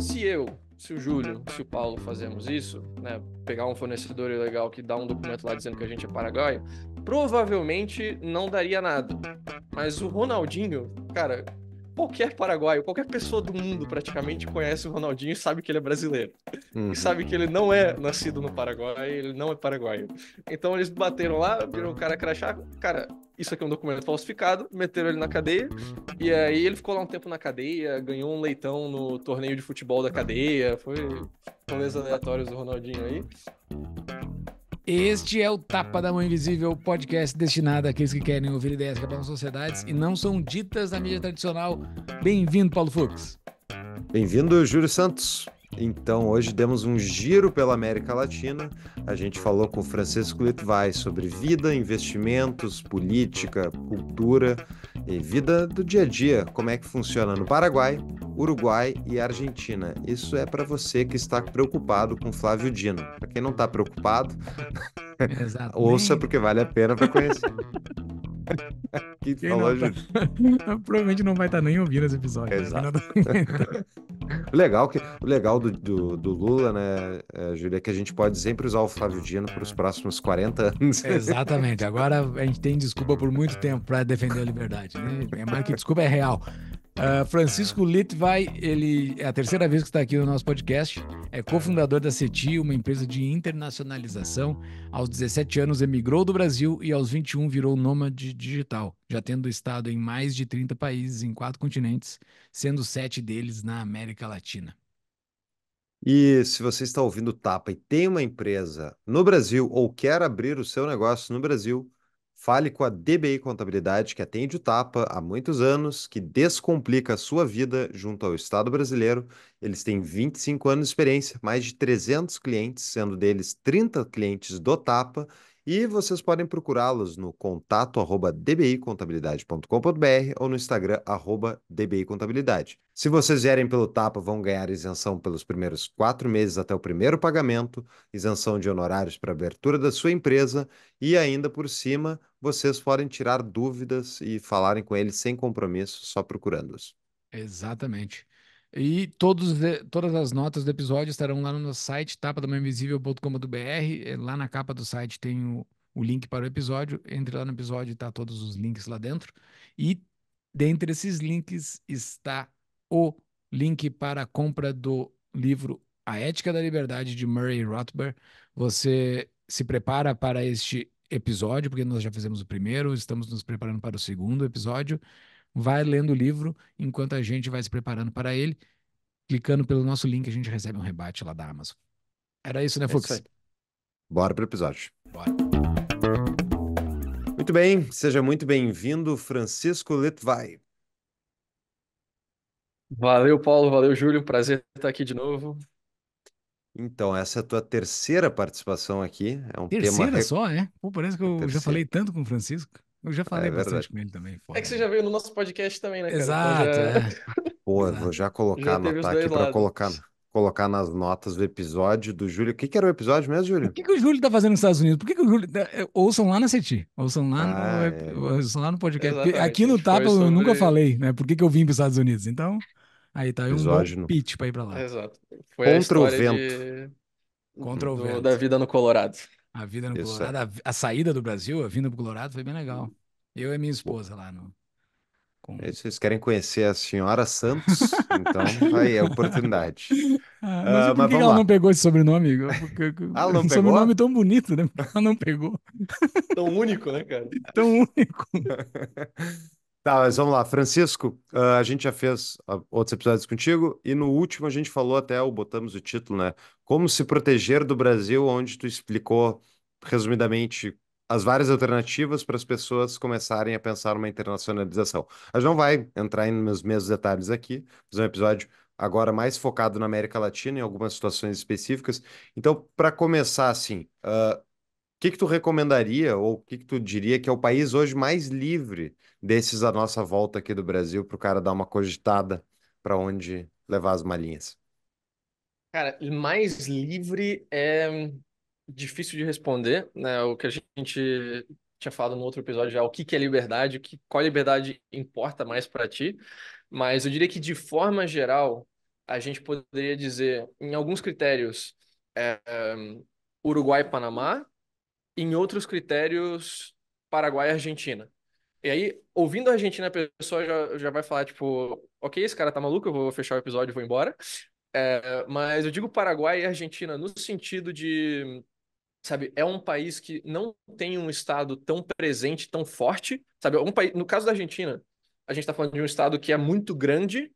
Se eu, se o Júlio, se o Paulo fazemos isso, né, pegar um fornecedor ilegal que dá um documento lá dizendo que a gente é paraguaio, provavelmente não daria nada. Mas o Ronaldinho, cara, qualquer paraguaio, qualquer pessoa do mundo praticamente conhece o Ronaldinho e sabe que ele é brasileiro. Uhum. E sabe que ele não é nascido no Paraguai, ele não é paraguaio. Então eles bateram lá, viram o cara crachá, cara, isso aqui é um documento falsificado, meteram ele na cadeia, e aí ele ficou lá um tempo na cadeia, ganhou um leitão no torneio de futebol da cadeia, foi coisas aleatórios do Ronaldinho aí. Este é o Tapa da Mão Invisível, podcast destinado àqueles que querem ouvir ideias que abalam sociedades e não são ditas na mídia tradicional. Bem-vindo, Paulo Fux. Bem-vindo, Júlio Santos. Então, hoje demos um giro pela América Latina. A gente falou com o Francisco Litvai sobre vida, investimentos, política, cultura e vida do dia a dia, como é que funciona no Paraguai, Uruguai e Argentina. Isso é para você que está preocupado com Flávio Dino. Para quem não está preocupado, Exatamente. Ouça porque vale a pena para conhecer. Quem, Quem falou, não tá... Provavelmente não vai estar tá nem ouvindo esse episódio. Né? Exato. Né? o legal, que, o legal do, do, do Lula, né, é, Júlia, é que a gente pode sempre usar o Flávio Dino para os próximos 40 anos. Exatamente. Agora a gente tem desculpa por muito tempo para defender a liberdade. Né? É mais que desculpa, é real. Uh, Francisco Litvai, ele é a terceira vez que está aqui no nosso podcast. É cofundador da CETI, uma empresa de internacionalização. Aos 17 anos emigrou do Brasil e aos 21 virou nômade digital, já tendo estado em mais de 30 países em quatro continentes, sendo sete deles na América Latina. E se você está ouvindo o Tapa e tem uma empresa no Brasil ou quer abrir o seu negócio no Brasil, Fale com a DBI Contabilidade, que atende o Tapa há muitos anos, que descomplica a sua vida junto ao Estado brasileiro. Eles têm 25 anos de experiência, mais de 300 clientes, sendo deles 30 clientes do Tapa e vocês podem procurá-los no contato arroba dbicontabilidade.com.br ou no Instagram arroba dbicontabilidade. Se vocês vierem pelo TAPA, vão ganhar isenção pelos primeiros quatro meses até o primeiro pagamento, isenção de honorários para abertura da sua empresa e ainda por cima, vocês podem tirar dúvidas e falarem com eles sem compromisso, só procurando-os. Exatamente. E todos, todas as notas do episódio estarão lá no nosso site, tapadamainvisível.com.br. É, lá na capa do site tem o, o link para o episódio. Entre lá no episódio, está todos os links lá dentro. E dentre esses links está o link para a compra do livro A Ética da Liberdade, de Murray Rothbard. Você se prepara para este episódio, porque nós já fizemos o primeiro, estamos nos preparando para o segundo episódio vai lendo o livro enquanto a gente vai se preparando para ele. Clicando pelo nosso link, a gente recebe um rebate lá da Amazon. Era isso, né, é Fux? É isso Bora para o episódio. Bora. Muito bem, seja muito bem-vindo, Francisco Letvai. Valeu, Paulo, valeu, Júlio, prazer estar aqui de novo. Então, essa é a tua terceira participação aqui. É um terceira tema... só, é? Pô, parece que é eu terceira. já falei tanto com o Francisco. Eu já falei é bastante com ele também. Foda. É que você já veio no nosso podcast também, né, cara? Então Exato. Então, já... É. Pô, Exato. vou já colocar, já anotar aqui para colocar, colocar nas notas do episódio do Júlio. O que, que era o episódio mesmo, Júlio? O que, que o Júlio tá fazendo nos Estados Unidos? Por que, que o Júlio. Tá, é, ouçam lá na CETI. Ouçam lá, ah, no... É. Ouçam lá no podcast. aqui no Tapa eu nunca falei, né? Por que, que eu vim para os Estados Unidos? Então, aí tá aí um bom pitch para ir para lá. Exato. Foi Contra o vento. De... Contra o do, vento. Da vida no Colorado. A vida no Colorado, a, a, saída do Brasil, a vinda para o Colorado foi bem legal. Eu e minha esposa lá no. Com... E é vocês querem conhecer a senhora Santos? então aí é a oportunidade. Ah, mas, uh, mas que ela lá. não pegou esse sobrenome? Porque, ela ah, não um pegou? sobrenome é tão bonito, né? Ela não pegou. Tão único, né, cara? Tão único. Tá, mas vamos lá. Francisco, uh, a gente já fez uh, outros episódios contigo e no último a gente falou até, o botamos o título, né? Como se proteger do Brasil, onde tu explicou resumidamente as várias alternativas para as pessoas começarem a pensar uma internacionalização. A gente não vai entrar nos mesmos detalhes aqui, fazer é um episódio agora mais focado na América Latina, em algumas situações específicas. Então, para começar, assim, uh, que, que tu recomendaria ou o que, que tu diria que é o país hoje mais livre desses à nossa volta aqui do Brasil para o cara dar uma cogitada para onde levar as malinhas? Cara, mais livre é difícil de responder, né? O que a gente tinha falado no outro episódio já, o que, que é liberdade, o que, qual liberdade importa mais para ti, mas eu diria que de forma geral a gente poderia dizer, em alguns critérios, é, Uruguai e Panamá, em outros critérios Paraguai e Argentina. E aí, ouvindo a Argentina, a pessoa já, já vai falar, tipo, ok, esse cara tá maluco, eu vou fechar o episódio e vou embora. É, mas eu digo Paraguai e Argentina no sentido de, sabe, é um país que não tem um estado tão presente, tão forte, sabe? Um país, no caso da Argentina, a gente tá falando de um estado que é muito grande,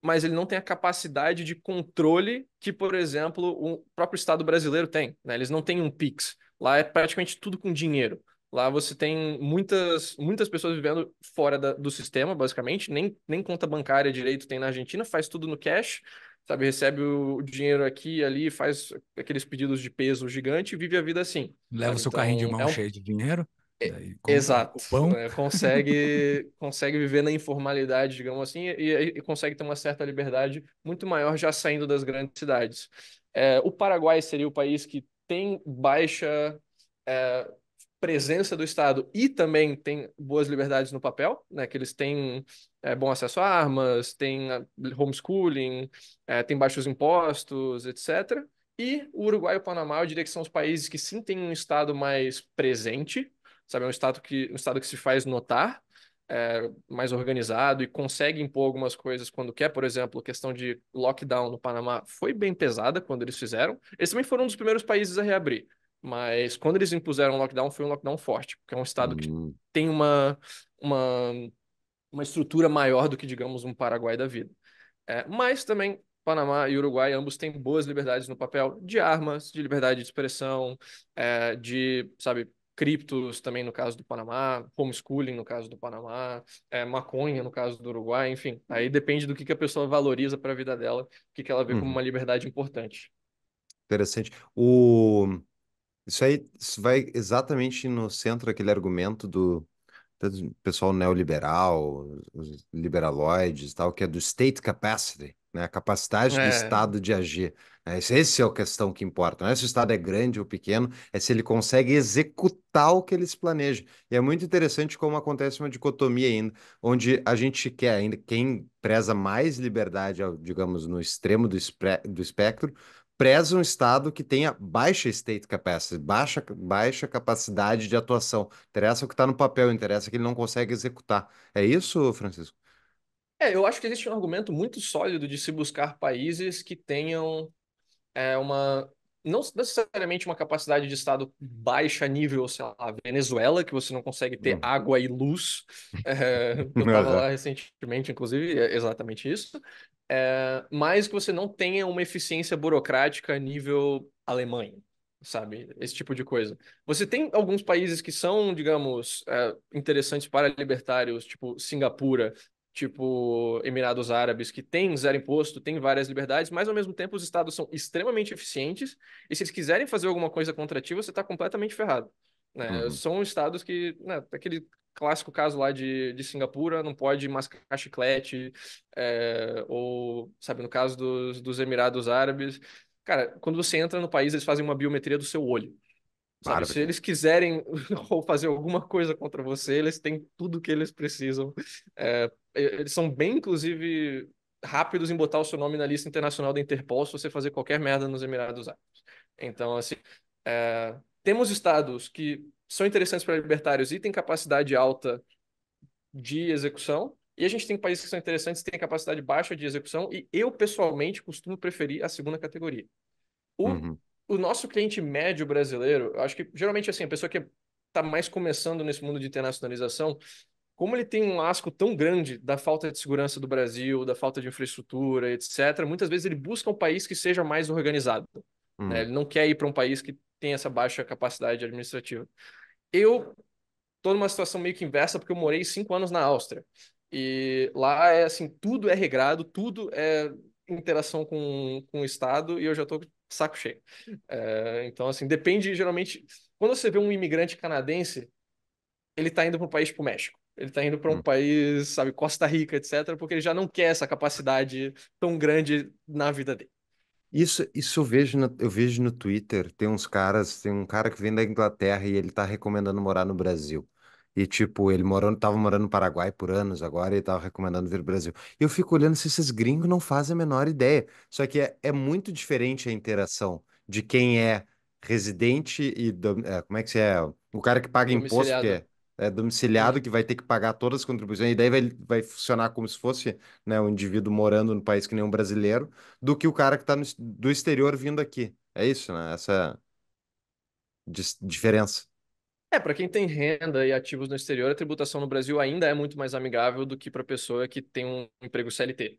mas ele não tem a capacidade de controle que, por exemplo, o próprio Estado brasileiro tem. Né? Eles não têm um PIX. Lá é praticamente tudo com dinheiro. Lá você tem muitas, muitas pessoas vivendo fora da, do sistema, basicamente. Nem, nem conta bancária direito tem na Argentina, faz tudo no cash, sabe? Recebe o dinheiro aqui ali, faz aqueles pedidos de peso gigante e vive a vida assim. Leva o seu então, carrinho de então, mão é um... cheio de dinheiro. É, daí, Exato. Né? Consegue, consegue viver na informalidade, digamos assim, e, e, consegue ter uma certa liberdade muito maior já saindo das grandes cidades. É, o Paraguai seria o país que tem baixa é, presença do Estado e também tem boas liberdades no papel, né, que eles têm é, bom acesso a armas, têm é, homeschooling, é, têm baixos impostos, etc. E o Uruguai e o Panamá, eu diria que são os países que sim têm um Estado mais presente, sabe, é um Estado que, um estado que se faz notar, é, mais organizado e consegue impor algumas coisas quando quer. Por exemplo, a questão de lockdown no Panamá foi bem pesada quando eles fizeram. Eles também foram um dos primeiros países a reabrir. Mas quando eles impuseram lockdown, foi um lockdown forte, porque é um estado uhum. que hum. tem uma, uma, uma estrutura maior do que, digamos, um Paraguai da vida. É, mas também Panamá e Uruguai, ambos têm boas liberdades no papel de armas, de liberdade de expressão, é, de, sabe, criptos também no caso do Panamá, homeschooling no caso do Panamá, é, maconha no caso do Uruguai, enfim. Aí depende do que, que a pessoa valoriza para a vida dela, o que, que ela vê como uhum. uma liberdade importante. Interessante. O... Isso aí isso vai exatamente no centro daquele argumento do, do pessoal neoliberal, os liberaloides e tal, que é do state capacity, né? a capacidade é. do Estado de agir. Né? Essa é a questão que importa. Não é se o Estado é grande ou pequeno, é se ele consegue executar o que eles planejam. E é muito interessante como acontece uma dicotomia ainda, onde a gente quer ainda, quem preza mais liberdade, digamos, no extremo do, do espectro, preza um Estado que tenha baixa state capacity, baixa, baixa capacidade de atuação. Interessa o que está no papel, interessa que ele não consegue executar. É isso, Francisco? É, eu acho que existe um argumento muito sólido de se buscar países que tenham é, uma. Não necessariamente uma capacidade de Estado baixa nível, sei lá, Venezuela, que você não consegue ter água e luz. É, eu estava lá recentemente, inclusive, é exatamente isso. É, mas que você não tenha uma eficiência burocrática nível Alemanha, sabe? Esse tipo de coisa. Você tem alguns países que são, digamos, é, interessantes para libertários, tipo Singapura, tipo Emirados Árabes, que tem zero imposto, tem várias liberdades, mas ao mesmo tempo os estados são extremamente eficientes, e se eles quiserem fazer alguma coisa contra ti, você está completamente ferrado. Né? Uhum. São estados que, né, aquele clássico caso lá de, de Singapura, não pode mascar chiclete, é, ou, sabe, no caso dos, dos Emirados Árabes, cara, quando você entra no país, eles fazem uma biometria do seu olho. Sabe, se eles quiserem fazer alguma coisa contra você, eles têm tudo que eles precisam é, é, é, eles são bem, inclusive, rápidos em botar o seu nome na lista internacional da Interpol se você fazer qualquer merda nos Emirados Árabes. Então, assim, é, temos estados que são interessantes para libertários e têm capacidade alta de execução, e a gente tem países que são interessantes e têm capacidade baixa de execução, e eu, pessoalmente, costumo preferir a segunda categoria. O, uhum. o nosso cliente médio brasileiro, eu acho que, geralmente, assim, a pessoa que está mais começando nesse mundo de internacionalização, como ele tem um asco tão grande da falta de segurança do Brasil, da falta de infraestrutura, etc., muitas vezes ele busca um país que seja mais organizado. Né? Uhum. Ele não quer ir para um país que tem essa baixa capacidade administrativa. Eu estou numa situação meio que inversa, porque eu morei cinco anos na Áustria. E lá é assim, tudo é regrado, tudo é interação com, com o Estado, e eu já estou saco cheio. É, então, assim, depende geralmente. Quando você vê um imigrante canadense, ele está indo para um país tipo México. Ele está indo para um hum. país, sabe, Costa Rica, etc., porque ele já não quer essa capacidade tão grande na vida dele. Isso, isso eu vejo no, eu vejo no Twitter, tem uns caras, tem um cara que vem da Inglaterra e ele tá recomendando morar no Brasil. E tipo, ele morando, tava morando no Paraguai por anos agora e tava recomendando vir pro Brasil. E eu fico olhando se esses gringos não fazem a menor ideia. Só que é, é muito diferente a interação de quem é residente e do, é, como é que se é? O cara que paga imposto, que é é, domiciliado que vai ter que pagar todas as contribuições, e daí vai, vai funcionar como se fosse né, um indivíduo morando no país que nem um brasileiro, do que o cara que está do exterior vindo aqui. É isso, né? Essa diferença. É, para quem tem renda e ativos no exterior, a tributação no Brasil ainda é muito mais amigável do que para pessoa que tem um emprego CLT.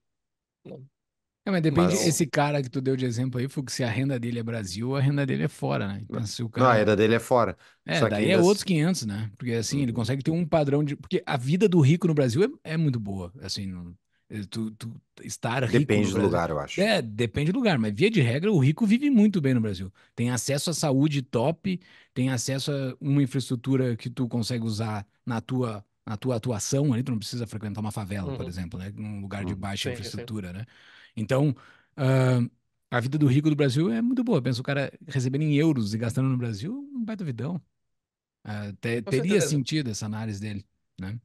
É, mas depende, mas... esse cara que tu deu de exemplo aí, Fux, se a renda dele é Brasil, a renda dele é fora, né? Então, se o cara... Não, a renda dele é fora. É, Só daí é ainda... é outros 500, né? Porque assim, uhum. ele consegue ter um padrão de... Porque a vida do rico no Brasil é, é muito boa, assim, é, Tu, tu, estar rico. Depende do lugar, eu acho. É, depende do lugar, mas via de regra, o rico vive muito bem no Brasil. Tem acesso à saúde top, tem acesso a uma infraestrutura que tu consegue usar na tua, na tua atuação ali. Tu não precisa frequentar uma favela, uhum. por exemplo, né? Num lugar de uhum. baixa infraestrutura, sim. né? Então, uh, a vida do rico do Brasil é muito boa. Pensa o cara recebendo em euros e gastando no Brasil, um baita vidão. Uh, te, teria certeza. sentido essa análise dele, né?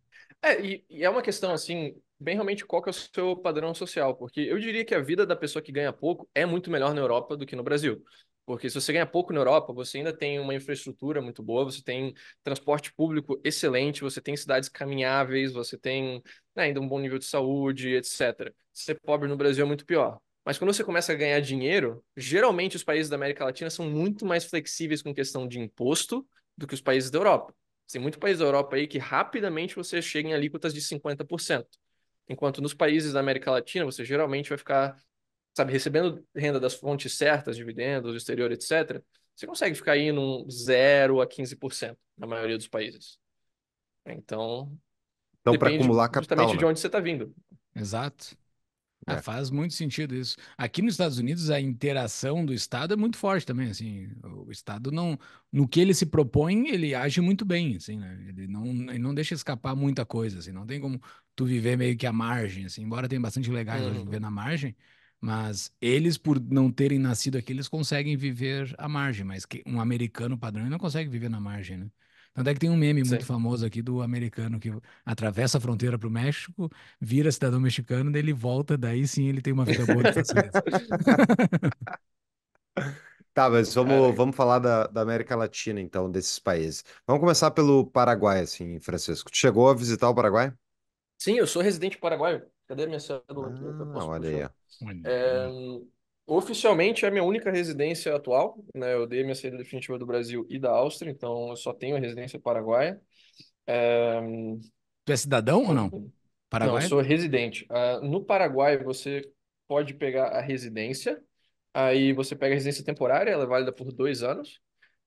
É, e, e, é uma questão assim, bem realmente qual que é o seu padrão social, porque eu diria que a vida da pessoa que ganha pouco é muito melhor na Europa do que no Brasil. Porque se você ganha pouco na Europa, você ainda tem uma infraestrutura muito boa, você tem transporte público excelente, você tem cidades caminháveis, você tem né, ainda um bom nível de saúde, etc. Ser pobre no Brasil é muito pior. Mas quando você começa a ganhar dinheiro, geralmente os países da América Latina são muito mais flexíveis com questão de imposto do que os países da Europa. Tem muito país da Europa aí que rapidamente você chega em alíquotas de 50%. Enquanto nos países da América Latina, você geralmente vai ficar sabe, recebendo renda das fontes certas, dividendos, do exterior, etc., você consegue ficar aí num 0 a 15% na maioria dos países. Então, então para acumular capital, justamente né? de onde você está vindo. Exato. Ah, é. Ah, faz muito sentido isso. Aqui nos Estados Unidos, a interação do Estado é muito forte também, assim, o Estado não, no que ele se propõe, ele age muito bem, assim, né? ele, não, ele não deixa escapar muita coisa, assim, não tem como tu viver meio que à margem, assim, embora tenha bastante legais uhum. viver na margem, mas eles, por não terem nascido aqui, eles conseguem viver à margem, mas um americano padrão não consegue viver na margem, né? Tanto é que tem um meme Sim. muito famoso aqui do americano que atravessa a fronteira para o México, vira cidadão mexicano, daí ele volta, daí sim ele tem uma vida boa de Tá, mas vamos, vamos falar da, da, América Latina, então, desses países. Vamos começar pelo Paraguai, assim, Francisco. Tu chegou a visitar o Paraguai? Sim, eu sou residente paraguaio. Cadê minha cédula aqui? Ah, não, olha aí. É, oficialmente é a minha única residência atual, né? Eu dei minha saída definitiva do Brasil e da Áustria, então eu só tenho a residência paraguaia. É... Tu é cidadão ou não? Paraguai? Não, eu sou residente. Uh, no Paraguai você pode pegar a residência, aí você pega a residência temporária, ela é válida por dois anos.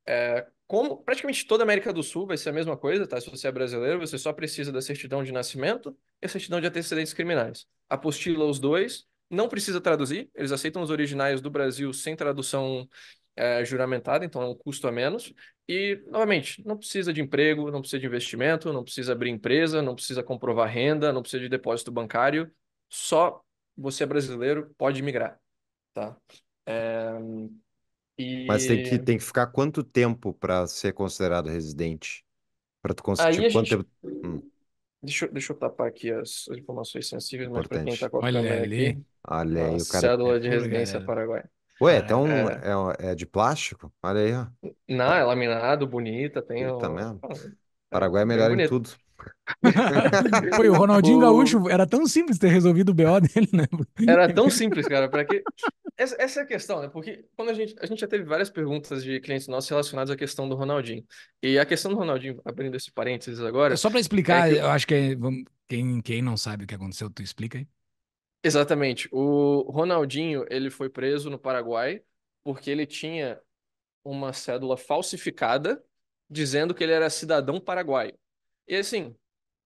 É, como praticamente toda a América do Sul vai ser a mesma coisa, tá? Se você é brasileiro, você só precisa da certidão de nascimento e a certidão de antecedentes criminais. Apostila os dois, não precisa traduzir, eles aceitam os originais do Brasil sem tradução é, juramentada, então é um custo a menos. E, novamente, não precisa de emprego, não precisa de investimento, não precisa abrir empresa, não precisa comprovar renda, não precisa de depósito bancário, só você é brasileiro, pode migrar, tá? É... Mas tem que, tem que ficar quanto tempo para ser considerado residente? Para tu conseguir Aí tipo, a quanto gente... tempo... hum. Deixa, eu- deixa eu tapar aqui as, as informações sensíveis, mas para quem Importante. tá com a Olha câmera aqui, ali. Olha a aí, o cara. cédula de Olha, residência galera. Paraguai. Ué, até um. Então é, É, é de plástico? Olha aí, ó. não, é laminado, bonita, tem o... É, Paraguai é, é melhor em bonito. tudo. Foi, o Ronaldinho o... Gaúcho era tão simples ter resolvido o BO dele, né? Era tão simples, cara. Para que essa, essa, é a questão, né? Porque quando a gente a gente já teve várias perguntas de clientes nossos relacionadas à questão do Ronaldinho. E a questão do Ronaldinho, abrindo esse parênteses agora. É só para é explicar, é que... eu acho que é, vamos, quem quem não sabe o que aconteceu, tu explica aí. Exatamente. O Ronaldinho, ele foi preso no Paraguai porque ele tinha uma cédula falsificada dizendo que ele era cidadão paraguaio. E assim,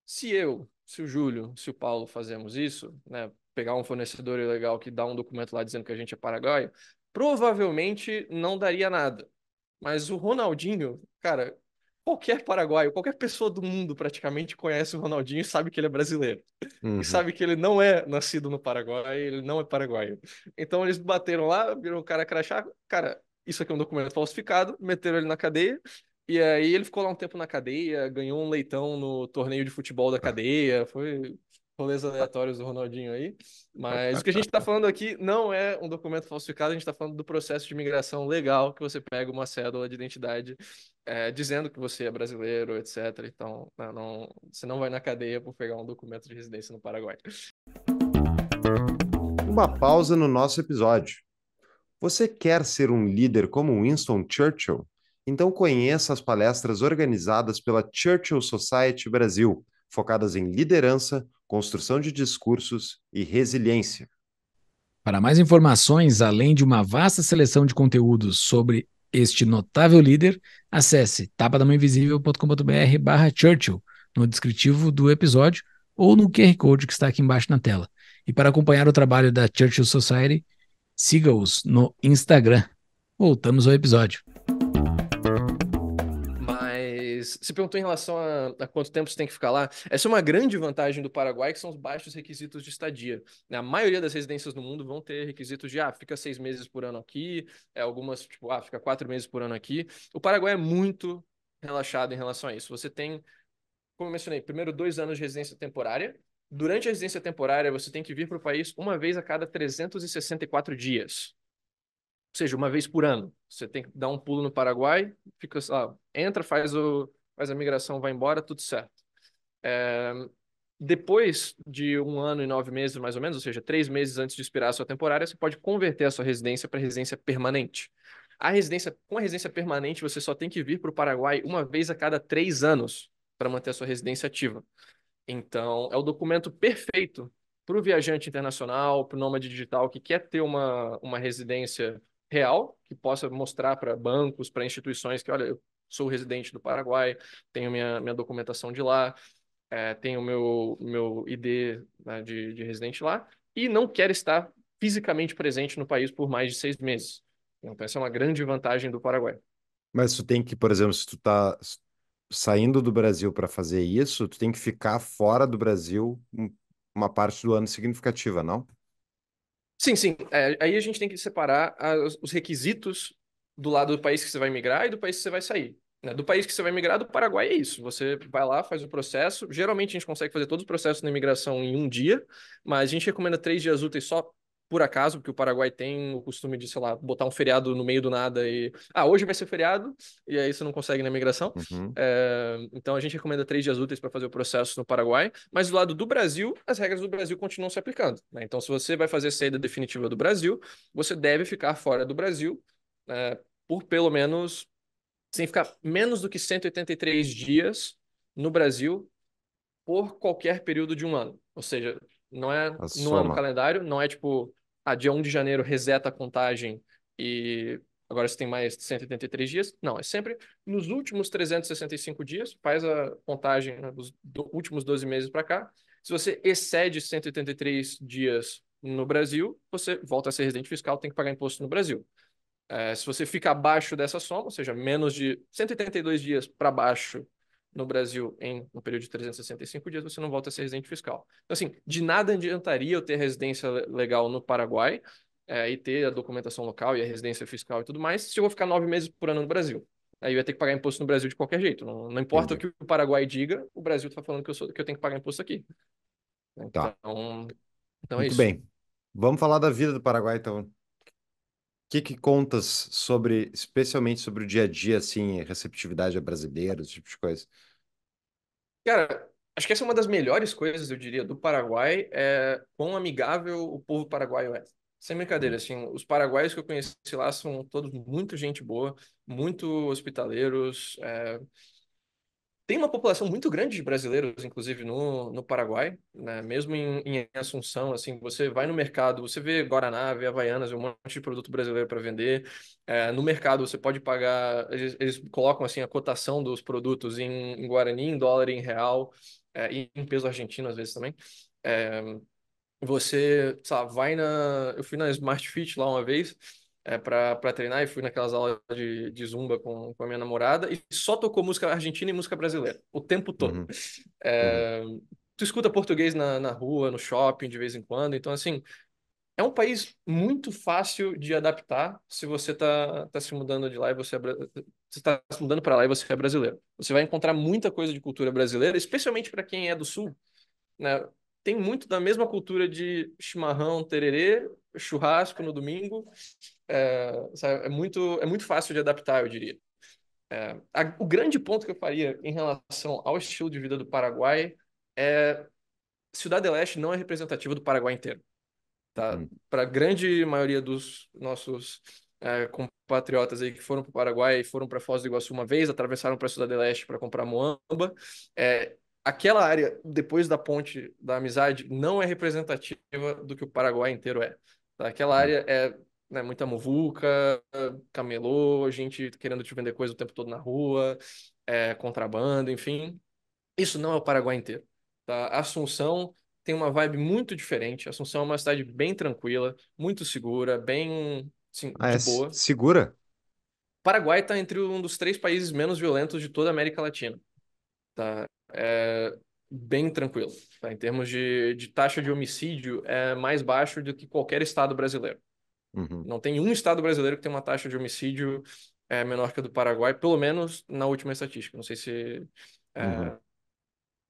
se eu, se o Júlio, se o Paulo fazemos isso, né, pegar um fornecedor ilegal que dá um documento lá dizendo que a gente é paraguaio, provavelmente não daria nada. Mas o Ronaldinho, cara, qualquer paraguaio, qualquer pessoa do mundo praticamente conhece o Ronaldinho e sabe que ele é brasileiro. Uhum. E sabe que ele não é nascido no Paraguai, ele não é paraguaio. Então eles bateram lá, viram o cara crachá, cara, isso aqui é um documento falsificado, meteram ele na cadeia e aí ele ficou lá um tempo na cadeia, ganhou um leitão no torneio de futebol da ah. cadeia, foi rolês aleatórios do Ronaldinho aí. Mas o que a gente está falando aqui não é um documento falsificado, a gente está falando do processo de imigração legal, que você pega uma cédula de identidade é, dizendo que você é brasileiro, etc. Então, não, né, não, você não vai na cadeia por pegar um documento de residência no Paraguai. Uma pausa no nosso episódio. Você quer ser um líder como Winston Churchill? Então conheça as palestras organizadas pela Churchill Society Brasil, focadas em liderança, construção de discursos e resiliência. Para mais informações, além de uma vasta seleção de conteúdos sobre este notável líder, acesse tapadamãoinvisível.com.br barra Churchill no descritivo do episódio ou no QR Code que está aqui embaixo na tela. E para acompanhar o trabalho da Churchill Society, siga-os no Instagram. Voltamos ao episódio mas se perguntou em relação a, a, quanto tempo você tem que ficar lá. Essa é uma grande vantagem do Paraguai, que são os baixos requisitos de estadia. Né? A maioria das residências no mundo vão ter requisitos de, ah, fica seis meses por ano aqui, é, algumas, tipo, ah, fica quatro meses por ano aqui. O Paraguai é muito relaxado em relação a isso. Você tem, como eu mencionei, primeiro dois anos de residência temporária, Durante a residência temporária, você tem que vir para o país uma vez a cada 364 dias ou seja, uma vez por ano. Você tem que dar um pulo no Paraguai, fica, lá, entra, faz, o, faz a migração, vai embora, tudo certo. É, depois de um ano e nove meses, mais ou menos, ou seja, três meses antes de expirar a sua temporária, você pode converter a sua residência para residência permanente. A residência, com a residência permanente, você só tem que vir para o Paraguai uma vez a cada três anos para manter a sua residência ativa. Então, é o documento perfeito para o viajante internacional, para o nômade digital que quer ter uma, uma residência real que possa mostrar para bancos, para instituições que, olha, eu sou residente do Paraguai, tenho minha, minha documentação de lá, é, tenho meu, meu ID né, de, de residente lá, e não quero estar fisicamente presente no país por mais de seis meses. Então, essa é uma grande vantagem do Paraguai. Mas tu tem que, por exemplo, se tu tá saindo do Brasil para fazer isso, tu tem que ficar fora do Brasil uma parte do ano significativa, não? Sim, sim. É, aí a gente tem que separar as, os requisitos do lado do país que você vai migrar e do país que você vai sair. Né? Do país que você vai migrar, do Paraguai é isso. Você vai lá, faz o processo. Geralmente a gente consegue fazer todos os processos na imigração em um dia, mas a gente recomenda três dias úteis só por acaso, porque o Paraguai tem o costume de, sei lá, botar um feriado no meio do nada e. Ah, hoje vai ser feriado, e aí você não consegue na imigração. Uhum. É, então a gente recomenda três dias úteis para fazer o processo no Paraguai. Mas do lado do Brasil, as regras do Brasil continuam se aplicando. Né? Então, se você vai fazer saída definitiva do Brasil, você deve ficar fora do Brasil é, por pelo menos. Sem ficar menos do que 183 dias no Brasil por qualquer período de um ano. Ou seja, não é, é no ano calendário, não é tipo ah, dia 1 de janeiro reseta a contagem e agora você tem mais 183 dias. Não, é sempre nos últimos 365 dias, faz a contagem né, dos do, últimos 12 meses para cá. Se você excede 183 dias no Brasil, você volta a ser residente fiscal, tem que pagar imposto no Brasil. É, se você fica abaixo dessa soma, ou seja, menos de 182 dias para baixo no Brasil em um período de 365 dias, você não volta a ser residente fiscal. Então, assim, de nada adiantaria eu ter residência legal no Paraguai é, e ter a documentação local e a residência fiscal e tudo mais, se eu vou ficar nove meses por ano no Brasil. Aí eu ia ter que pagar imposto no Brasil de qualquer jeito. Não, não importa Entendi. o que o Paraguai diga, o Brasil está falando que eu, sou, que eu tenho que pagar imposto aqui. Tá. Então, tá. então é Muito isso. Muito bem. Vamos falar da vida do Paraguai, então que que contas sobre, especialmente sobre o dia a dia, assim, receptividade a brasileiros, esse tipo de coisa? Cara, acho que essa é uma das melhores coisas, eu diria, do Paraguai, é quão amigável o povo paraguaio é. Sem brincadeira, assim, os paraguaios que eu conheci lá são todos muito gente boa, muito hospitaleiros, é, tem uma população muito grande de brasileiros, inclusive no, no Paraguai, né? mesmo em, em, Assunção. Assim, você vai no mercado, você vê Guaraná, vê Havaianas, vê um monte de produto brasileiro para vender. É, no mercado, você pode pagar, eles, eles, colocam assim a cotação dos produtos em, em Guarani, em dólar, em real, é, e em peso argentino às vezes também. É, você, sabe, vai na. Eu fui na Smart Fit lá uma vez é, para treinar e fui naquelas aulas de, de zumba com, com a minha namorada e só tocou música argentina e música brasileira o tempo todo. Uhum. É, uhum. Tu escuta português na, na rua, no shopping de vez em quando, então assim é um país muito fácil de adaptar se você está tá se mudando de lá e você é, está se mudando para lá e você é brasileiro. Você vai encontrar muita coisa de cultura brasileira, especialmente para quem é do sul. Né? tem muito da mesma cultura de chimarrão, tererê, churrasco no domingo. É, sabe, é muito, é muito fácil de adaptar, eu diria. É, a, o grande ponto que eu faria em relação ao estilo de vida do Paraguai é Cidade Leste não é representativa do Paraguai inteiro. Tá? Hum. Para a grande maioria dos nossos é, compatriotas aí que foram para o Paraguai e foram para Foz do Iguaçu uma vez, atravessaram para Cidade Leste para comprar moamba, é, aquela área depois da ponte da amizade não é representativa do que o Paraguai inteiro é. Tá? Aquela hum. área é né, muita muvuca, camelô, gente querendo te vender coisa o tempo todo na rua, é, contrabando, enfim. Isso não é o Paraguai inteiro. Tá? Assunção tem uma vibe muito diferente. Assunção é uma cidade bem tranquila, muito segura, bem ah, é boa. Segura? Paraguai está entre um dos três países menos violentos de toda a América Latina. Tá? é bem tranquilo. Tá? Em termos de, de taxa de homicídio, é mais baixo do que qualquer estado brasileiro. Uhum. Não tem um estado brasileiro que tem uma taxa de homicídio é, menor que a do Paraguai, pelo menos na última estatística. Não sei se. É, uhum.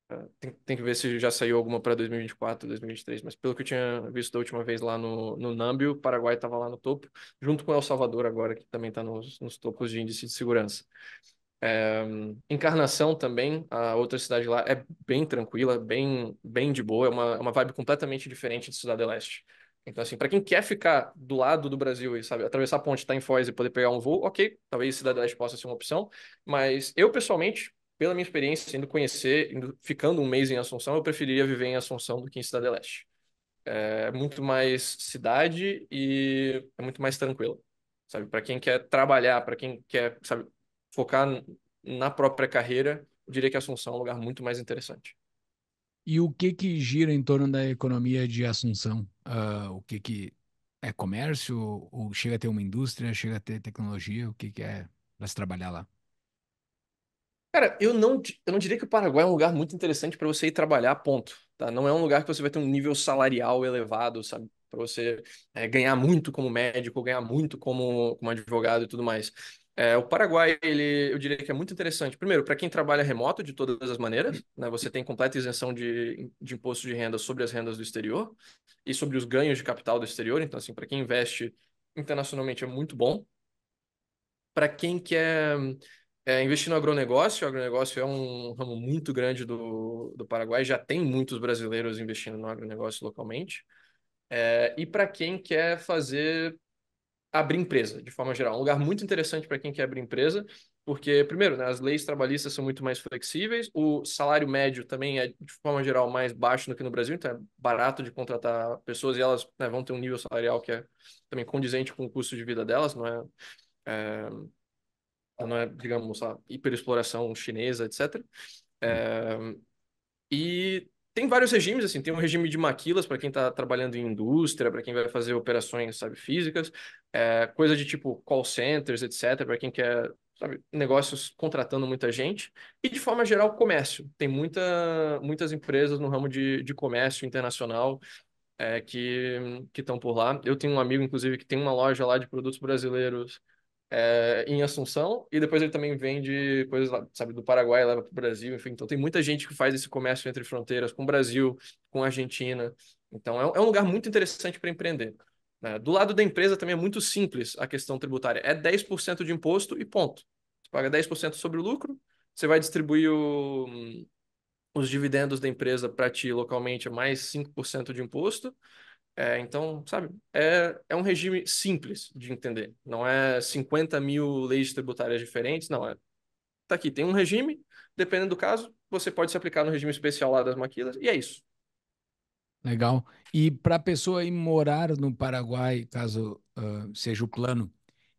É, tem, tem, que ver se já saiu alguma para 2024, 2023, mas pelo que eu tinha visto da última vez lá no, no Nambio, o Paraguai estava lá no topo, junto com El Salvador agora, que também está nos, nos, topos de índice de segurança. É, Encarnação também, a outra cidade lá, é bem tranquila, bem, bem de boa, é uma, é uma vibe completamente diferente de Cidade Leste. Então, assim, para quem quer ficar do lado do Brasil e, sabe, atravessar a ponte, estar tá em Foz e poder pegar um voo, ok, talvez Cidade Leste possa ser uma opção, mas eu, pessoalmente, pela minha experiência, indo conhecer, indo, ficando um mês em Assunção, eu preferiria viver em Assunção do que em Cidade Leste. É muito mais cidade e é muito mais tranquilo, sabe? Para quem quer trabalhar, para quem quer, sabe, focar na própria carreira, eu diria que Assunção é um lugar muito mais interessante. E o que que gira em torno da economia de Assunção? Uh, o que que é comércio? Ou chega a ter uma indústria? Chega a ter tecnologia? O que que é para se trabalhar lá? Cara, eu não, eu não diria que o Paraguai é um lugar muito interessante para você ir trabalhar, ponto. Tá? Não é um lugar que você vai ter um nível salarial elevado, sabe? Para você é, ganhar muito como médico, ganhar muito como, como advogado e tudo mais. É, o Paraguai, ele, eu diria que é muito interessante. Primeiro, para quem trabalha remoto, de todas as maneiras, né, você tem completa isenção de, de imposto de renda sobre as rendas do exterior e sobre os ganhos de capital do exterior. Então, assim, para quem investe internacionalmente é muito bom. Para quem quer é, investir no agronegócio, o agronegócio é um ramo muito grande do, do Paraguai, já tem muitos brasileiros investindo no agronegócio localmente. É, e para quem quer fazer abrir empresa, de forma geral. É um lugar muito interessante para quem quer abrir empresa, porque, primeiro, né, as leis trabalhistas são muito mais flexíveis, o salário médio também é, de forma geral, mais baixo do que no Brasil, então é barato de contratar pessoas e elas né, vão ter um nível salarial que é também condizente com o custo de vida delas, não é, é não é digamos, a hiperexploração chinesa, etc. É, e tem vários regimes, assim, tem um regime de maquilas para quem está trabalhando em indústria, para quem vai fazer operações, sabe, físicas, é, coisa de tipo call centers, etc, para quem quer, sabe, negócios contratando muita gente, e de forma geral, comércio. Tem muita, muitas empresas no ramo de, de comércio internacional é, que estão por lá. Eu tenho um amigo, inclusive, que tem uma loja lá de produtos brasileiros é, em Assunção e depois ele também vende coisas lá, sabe, do Paraguai leva para o Brasil, enfim. Então tem muita gente que faz esse comércio entre fronteiras com o Brasil, com a Argentina. Então é, um, é um lugar muito interessante para empreender. Né? Do lado da empresa também é muito simples a questão tributária. É 10% de imposto e ponto. Você paga 10% sobre o lucro, você vai distribuir o, os dividendos da empresa para ti localmente, é mais 5% de imposto. É, então, sabe, é, é um regime simples de entender. Não é 50 mil leis tributárias diferentes, não. É, tá aqui, tem um regime, dependendo do caso, você pode se aplicar no regime especial lá das maquilas, e é isso. Legal. E para a pessoa ir morar no Paraguai, caso uh, seja o plano,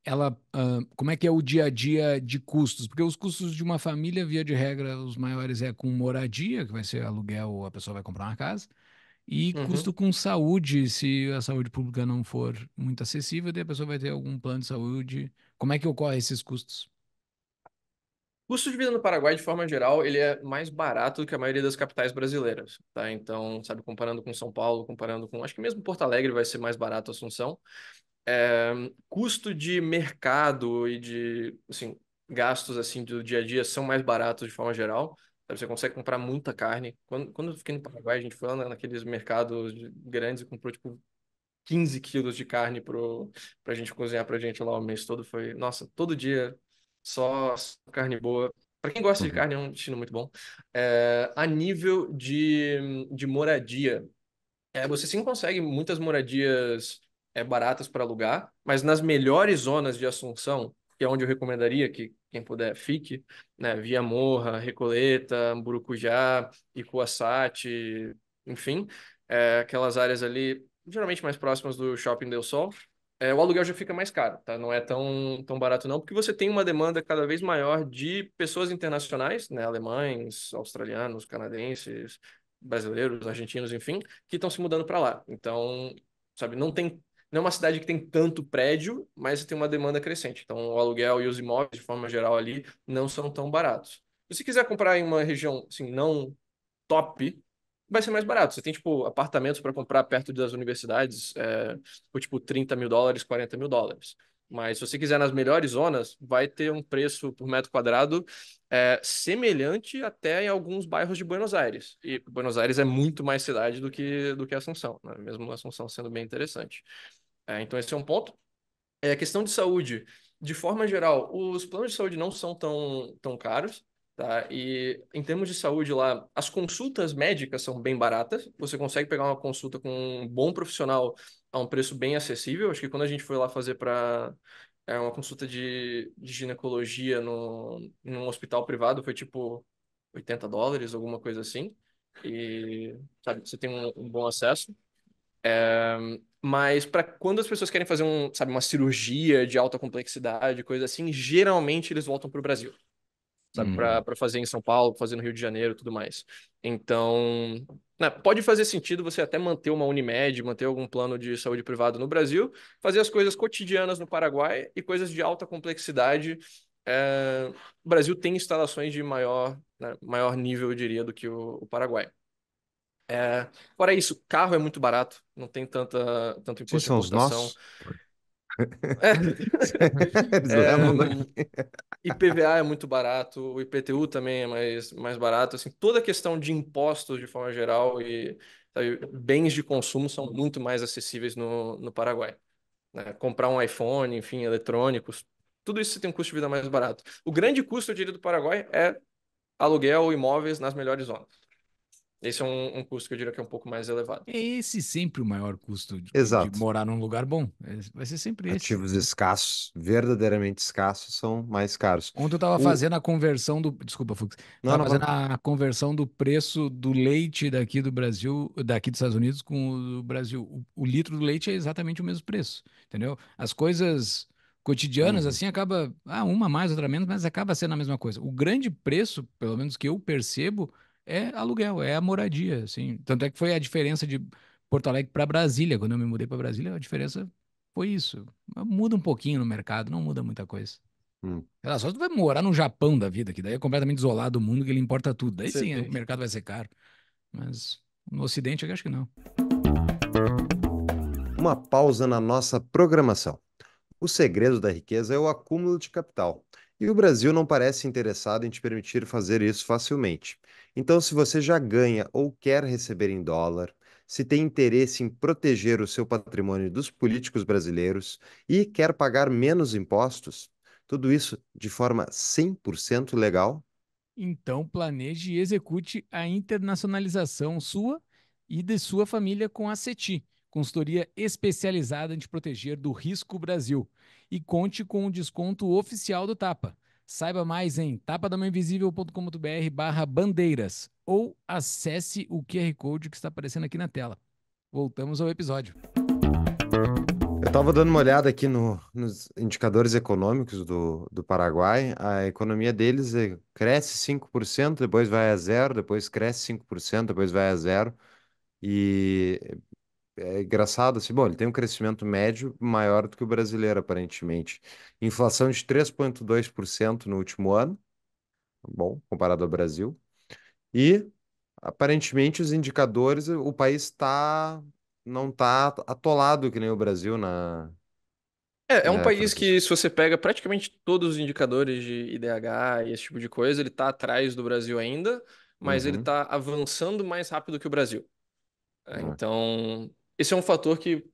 ela, uh, como é que é o dia a dia de custos? Porque os custos de uma família, via de regra, os maiores é com moradia, que vai ser aluguel, ou a pessoa vai comprar uma casa, e uhum. custo com saúde, se a saúde pública não for muito acessível, daí a pessoa vai ter algum plano de saúde. Como é que ocorrem esses custos? O custo de vida no Paraguai, de forma geral, ele é mais barato do que a maioria das capitais brasileiras, tá? Então, sabe, comparando com São Paulo, comparando com... Acho que mesmo Porto Alegre vai ser mais barato Assunção. É, custo de mercado e de, assim, gastos, assim, do dia a dia são mais baratos de forma geral você consegue comprar muita carne. Quando, quando eu fiquei no Paraguai, a gente foi lá naqueles mercados grandes e comprou, tipo, 15 quilos de carne pro, pra gente cozinhar pra gente lá o mês todo. Foi, nossa, todo dia só, carne boa. Pra quem gosta de uhum. carne, é um destino muito bom. É, a nível de, de moradia, é, você sim consegue muitas moradias é, baratas para alugar, mas nas melhores zonas de Assunção, que é onde eu recomendaria que quem puder fique, né? Via Morra, Recoleta, Burucujá, Icuaçate, enfim, é, aquelas áreas ali geralmente mais próximas do Shopping Del Sol, é, o aluguel já fica mais caro, tá? Não é tão, tão barato não, porque você tem uma demanda cada vez maior de pessoas internacionais, né? Alemães, australianos, canadenses, brasileiros, argentinos, enfim, que estão se mudando para lá. Então, sabe, não tem não é uma cidade que tem tanto prédio, mas tem uma demanda crescente. Então, o aluguel e os imóveis, de forma geral, ali não são tão baratos. Se você quiser comprar em uma região assim, não top, vai ser mais barato. Você tem, tipo, apartamentos para comprar perto das universidades é, por, tipo, 30 mil dólares, 40 mil dólares. Mas se você quiser nas melhores zonas, vai ter um preço por metro quadrado é, semelhante até em alguns bairros de Buenos Aires. E Buenos Aires é muito mais cidade do que, do que Assunção, né? mesmo Assunção sendo bem interessante. É, então, esse é um ponto. É, questão de saúde. De forma geral, os planos de saúde não são tão, tão caros. Tá? E em termos de saúde lá, as consultas médicas são bem baratas. Você consegue pegar uma consulta com um bom profissional a um preço bem acessível. Acho que quando a gente foi lá fazer para é, uma consulta de, de, ginecologia no, num hospital privado, foi tipo 80 dólares, alguma coisa assim. E sabe, você tem um, um bom acesso. É, mas para quando as pessoas querem fazer um, sabe, uma cirurgia de alta complexidade, coisa assim, geralmente eles voltam para o Brasil. Sabe, hum. para fazer em São Paulo, fazer no Rio de Janeiro tudo mais. Então, né, pode fazer sentido você até manter uma Unimed, manter algum plano de saúde privado no Brasil, fazer as coisas cotidianas no Paraguai e coisas de alta complexidade. É... O Brasil tem instalações de maior, né, maior nível, eu diria, do que o, o Paraguai. É... Fora isso, carro é muito barato, não tem tanta, tanto imposto são de importação. Os nossos? É. é, IPVA é muito barato, o IPTU também é mais, mais barato. Assim, toda a questão de impostos de forma geral e sabe, bens de consumo são muito mais acessíveis no, no Paraguai. Né? Comprar um iPhone, enfim, eletrônicos, tudo isso tem um custo de vida mais barato. O grande custo, eu diria, do Paraguai é aluguel, imóveis nas melhores zonas. Esse é um, um, custo que eu diria que é um pouco mais elevado. É esse sempre o maior custo de, de morar num lugar bom. É, vai ser sempre Ativos esse. Ativos escassos, verdadeiramente escassos, são mais caros. Ontem eu estava o... fazendo a conversão do. Desculpa, Fux. Não, não, fazendo não. a conversão do preço do leite daqui do Brasil, daqui dos Estados Unidos com o Brasil. O, o litro do leite é exatamente o mesmo preço, entendeu? As coisas cotidianas, uhum. assim, acaba. Ah, uma mais, outra menos, mas acaba sendo a mesma coisa. O grande preço, pelo menos que eu percebo, é aluguel, é a moradia, assim. Tanto é que foi a diferença de Porto Alegre para Brasília. Quando eu me mudei para Brasília, a diferença foi isso. Muda um pouquinho no mercado, não muda muita coisa. Hum. Ela só tu vai morar no Japão da vida, que daí é completamente isolado do mundo, que ele importa tudo. Daí sim, é é, o mercado vai ser caro. Mas no Ocidente, eu acho que não. Uma pausa na nossa programação. O segredo da riqueza é o acúmulo de capital. E o Brasil não parece interessado em te permitir fazer isso facilmente. Então, se você já ganha ou quer receber em dólar, se tem interesse em proteger o seu patrimônio dos políticos brasileiros e quer pagar menos impostos, tudo isso de forma 100% legal? Então, planeje e execute a internacionalização sua e de sua família com a CETI consultoria especializada em te proteger do risco Brasil. E conte com o desconto oficial do Tapa. Saiba mais em tapadamainvisível.com.br barra bandeiras ou acesse o QR Code que está aparecendo aqui na tela. Voltamos ao episódio. Eu estava dando uma olhada aqui no, nos indicadores econômicos do, do Paraguai. A economia deles é, cresce 5%, depois vai a zero, depois cresce 5%, depois vai a zero. E é engraçado, assim, bom, ele tem um crescimento médio maior do que o brasileiro, aparentemente. Inflação de 3,2% no último ano, bom, comparado ao Brasil. E, aparentemente, os indicadores, o país tá, não está atolado que nem o Brasil na... É, é um né, país que, se você pega praticamente todos os indicadores de IDH e esse tipo de coisa, ele está atrás do Brasil ainda, mas uhum. ele está avançando mais rápido que o Brasil. É, é. Então, esse é um fator que,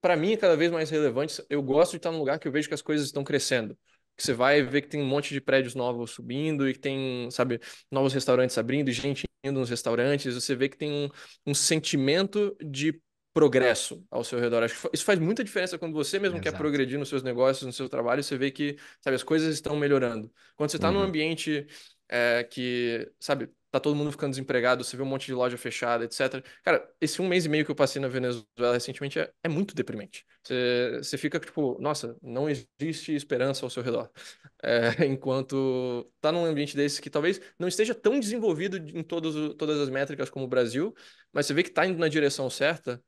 para mim, é cada vez mais relevante. Eu gosto de estar num lugar que eu vejo que as coisas estão crescendo. Que você vai ver que tem um monte de prédios novos subindo e que tem, sabe, novos restaurantes abrindo e gente indo nos restaurantes. Você vê que tem um, um sentimento de progresso ao seu redor. Acho que isso faz muita diferença quando você mesmo Exato. quer progredir nos seus negócios, no seu trabalho, você vê que sabe, as coisas estão melhorando. Quando você está uhum. num ambiente é, que, sabe, tá todo mundo ficando desempregado, você vê um monte de loja fechada, etc. Cara, esse um mês e meio que eu passei na Venezuela recentemente é, é muito deprimente. Você, você fica tipo, nossa, não existe esperança ao seu redor. É, enquanto tá num ambiente desse que talvez não esteja tão desenvolvido em todos, todas as métricas como o Brasil, mas você vê que tá indo na direção certa,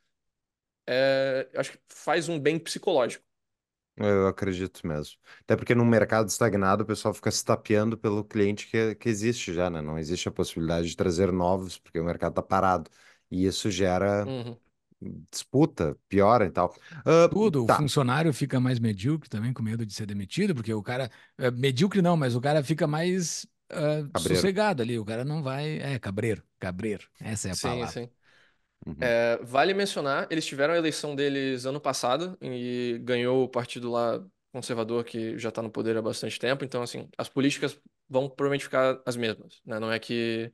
é, acho que faz um bem psicológico. Eu acredito mesmo. Até porque num mercado estagnado o pessoal fica se tapeando pelo cliente que, que existe já, né? Não existe a possibilidade de trazer novos, porque o mercado tá parado. E isso gera Uhum. disputa, piora e tal. Tudo, o tá. funcionário fica mais medíocre também, com medo de ser demitido, porque o cara. é, Medíocre não, mas o cara fica mais Cabreiro. sossegado ali. O cara não vai. É, cabreiro, cabreiro. Essa é a Sim, palavra. sim. Uhum. É, vale mencionar, eles tiveram a eleição deles ano passado e ganhou o partido lá conservador que já está no poder há bastante tempo. Então, assim, as políticas vão provavelmente ficar as mesmas. Né? Não é que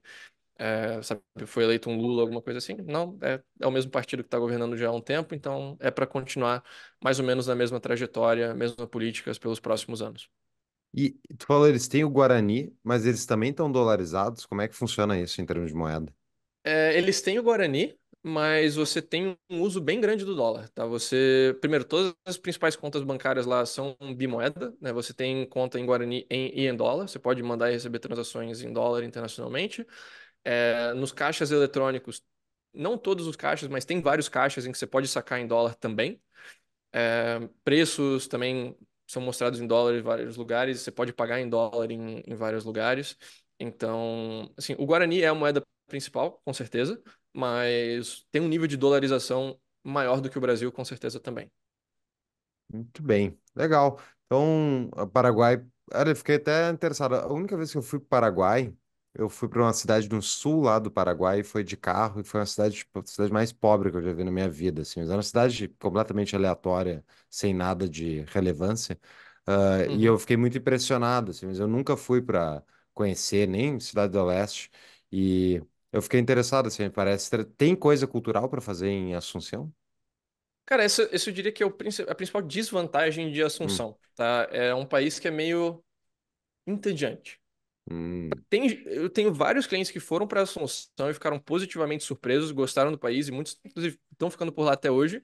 é, sabe, foi eleito um Lula, alguma coisa assim. Não, é, é o mesmo partido que está governando já há um tempo, então é para continuar mais ou menos na mesma trajetória, mesma políticas pelos próximos anos. E tu falou, eles têm o Guarani, mas eles também estão dolarizados? Como é que funciona isso em termos de moeda? É, eles têm o Guarani, mas você tem um uso bem grande do dólar, tá? Você, primeiro, todas as principais contas bancárias lá são bimoeda, né? Você tem conta em Guarani em, e em dólar, você pode mandar e receber transações em dólar internacionalmente. É, nos caixas eletrônicos, não todos os caixas, mas tem vários caixas em que você pode sacar em dólar também. É, preços também são mostrados em dólar em vários lugares, você pode pagar em dólar em, em vários lugares. Então, assim, o Guarani é a moeda principal, com certeza, mas tem um nível de dolarização maior do que o Brasil, com certeza também. Muito bem, legal. Então, Paraguai, olha, fiquei até interessado. A única vez que eu fui para o Paraguai, eu fui para uma cidade no sul lá do Paraguai, foi de carro, e foi uma cidade, tipo, a cidade mais pobre que eu já vi na minha vida, assim. Era uma cidade completamente aleatória, sem nada de relevância. Uh, E eu uhum. fiquei muito impressionado, assim, mas eu nunca fui para conhecer nem Cidade do Leste. E eu fiquei interessado, assim, parece. Tem coisa cultural para fazer em Assunção? Cara, essa, eu diria que é o a principal desvantagem de hum. Assunção, tá? É um país que é meio entediante. hum, Tem, eu tenho vários clientes que foram para Assunção e ficaram positivamente surpresos, gostaram do país e muitos, inclusive, estão ficando por lá até hoje,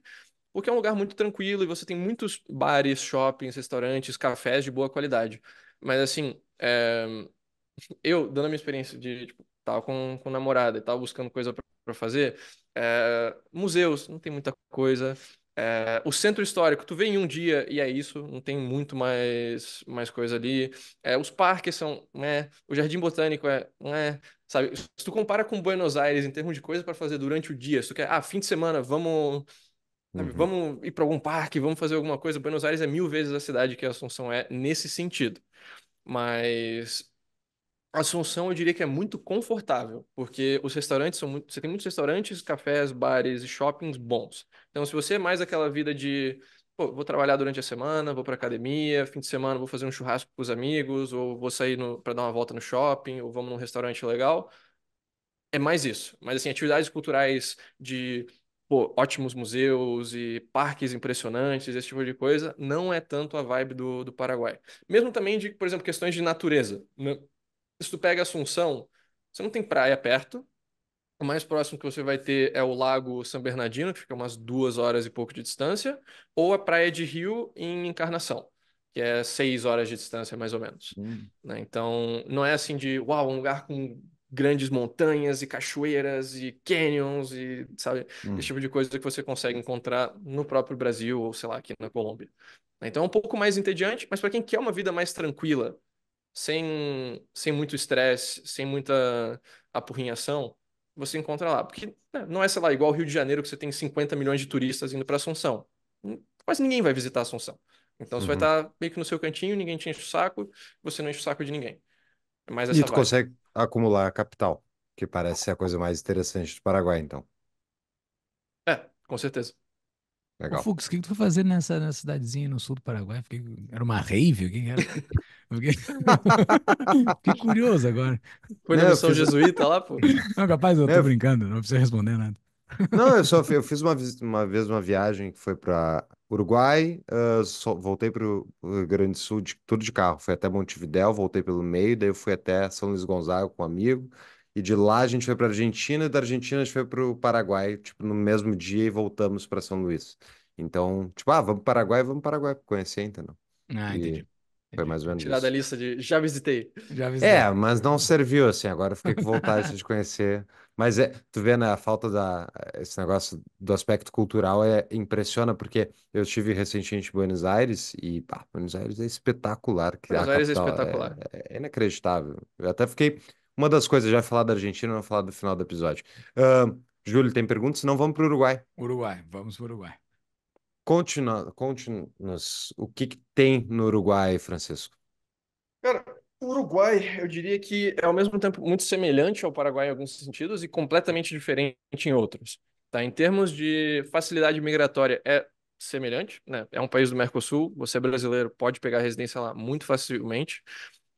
porque é um lugar muito tranquilo e você tem muitos bares, shoppings, restaurantes, cafés de boa qualidade. Mas assim, é, eu, dando a minha experiência de tipo, tava com, com namorada e tava buscando coisa para fazer. É, museus, não tem muita coisa. É, o centro histórico, tu vem em um dia e é isso, não tem muito mais, mais coisa ali. É, os parques são, né? O jardim botânico é, né? Sabe? Se tu compara com Buenos Aires em termos de coisa para fazer durante o dia, se tu quer, ah, fim de semana, vamos, sabe, uhum. vamos ir para algum parque, vamos fazer alguma coisa. Buenos Aires é mil vezes a cidade que a Assunção é nesse sentido. Mas Assunção, eu diria que é muito confortável, porque os restaurantes são muito... Você tem muitos restaurantes, cafés, bares e shoppings bons. Então, se você é mais aquela vida de, pô, vou trabalhar durante a semana, vou para academia, fim de semana vou fazer um churrasco com os amigos, ou vou sair para dar uma volta no shopping, ou vamos num restaurante legal, é mais isso. Mas, assim, atividades culturais de pô, ótimos museus e parques impressionantes, esse tipo de coisa, não é tanto a vibe do, do Paraguai. Mesmo também de, por exemplo, questões de natureza. Né? se tu pega Assunção, você não tem praia perto. O mais próximo que você vai ter é o Lago San Bernardino, que fica umas duas horas e pouco de distância, ou a Praia de Rio em Encarnação, que é seis horas de distância, mais ou menos. Hum. Né? Então, não é assim de, uau, um lugar com grandes montanhas e cachoeiras e canyons e, sabe, hum. esse tipo de coisa que você consegue encontrar no próprio Brasil ou, sei lá, aqui na Colômbia. Né? Então, é um pouco mais entediante, mas para quem quer uma vida mais tranquila, sem, sem muito estresse, sem muita apurrinhação, você encontra lá. Porque né, não é, sei lá, igual Rio de Janeiro, que você tem 50 milhões de turistas indo para Assunção. Hum, quase ninguém vai visitar Assunção. Então uhum. você vai estar uhum. tá meio que no seu cantinho, ninguém te enche o saco, você não enche o saco de ninguém. É e tu vibe. consegue acumular capital, que parece ser a coisa mais interessante do Paraguai, então. É, com certeza. Legal. Ô, Fux, o que, tu foi fazer nessa, nessa cidadezinha no sul do Paraguai? Era uma rave? O que, que era? Fiquei, curioso agora. Foi na missão fiz... jesuíta lá, pô? Não, capaz, eu tô brincando, não precisa responder nada. Não, eu só eu fiz uma, uma vez uma viagem que foi para Uruguai, uh, só, voltei para o Rio Grande do Sul de, tudo de carro. Fui até Montevidéu, voltei pelo meio, daí eu fui até São Luís Gonzaga com um amigo. E de lá a gente foi para Argentina, e da Argentina a gente foi para o Paraguai, tipo, no mesmo dia e voltamos para São Luís. Então, tipo, ah, vamos pro Paraguai, vamos para Paraguai, conhecer, entendeu? Ah, e... entendi. Foi mais ou menos Tirar da lista de já visitei. já é, visitei. É, mas não serviu assim. Agora fiquei com vontade de conhecer. Mas é, tu vê né, a falta da esse negócio do aspecto cultural é impressiona porque eu tive recentemente em Buenos Aires e pá, Buenos Aires é espetacular. Buenos Aires é capital, é espetacular. É, é, inacreditável. Eu até fiquei uma das coisas já falar da Argentina, não falar do final do episódio. Uh, Júlio, tem perguntas? Não, vamos para o Uruguai. Uruguai, vamos para o Uruguai. Conte-nos continu, o que, que, tem no Uruguai, Francisco. Cara, o Uruguai, eu diria que é ao mesmo tempo muito semelhante ao Paraguai em alguns sentidos e completamente diferente em outros. Tá? Em termos de facilidade migratória, é semelhante, né? É um país do Mercosul, você é brasileiro, pode pegar residência lá muito facilmente.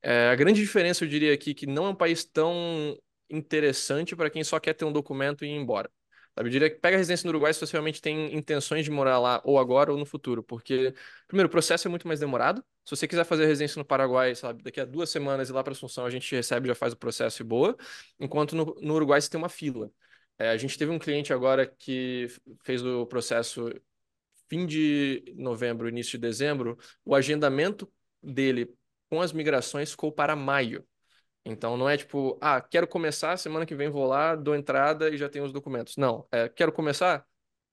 É, a grande diferença, eu diria aqui, que não é um país tão interessante para quem só quer ter um documento e ir embora. Sabe? Eu diria que pega residência no Uruguai se você realmente tem intenções de morar lá ou agora ou no futuro, porque, primeiro, o processo é muito mais demorado. Se você quiser fazer residência no Paraguai, sabe, daqui a duas semanas e lá para Assunção a gente recebe, já faz o processo e boa, enquanto no, no Uruguai você tem uma fila. É, a gente teve um cliente agora que fez o processo fim de novembro, início de dezembro, o agendamento dele com as migrações ficou para maio. Então não é tipo, ah, quero começar, semana que vem vou lá, dou entrada e já tenho os documentos. Não, é, quero começar,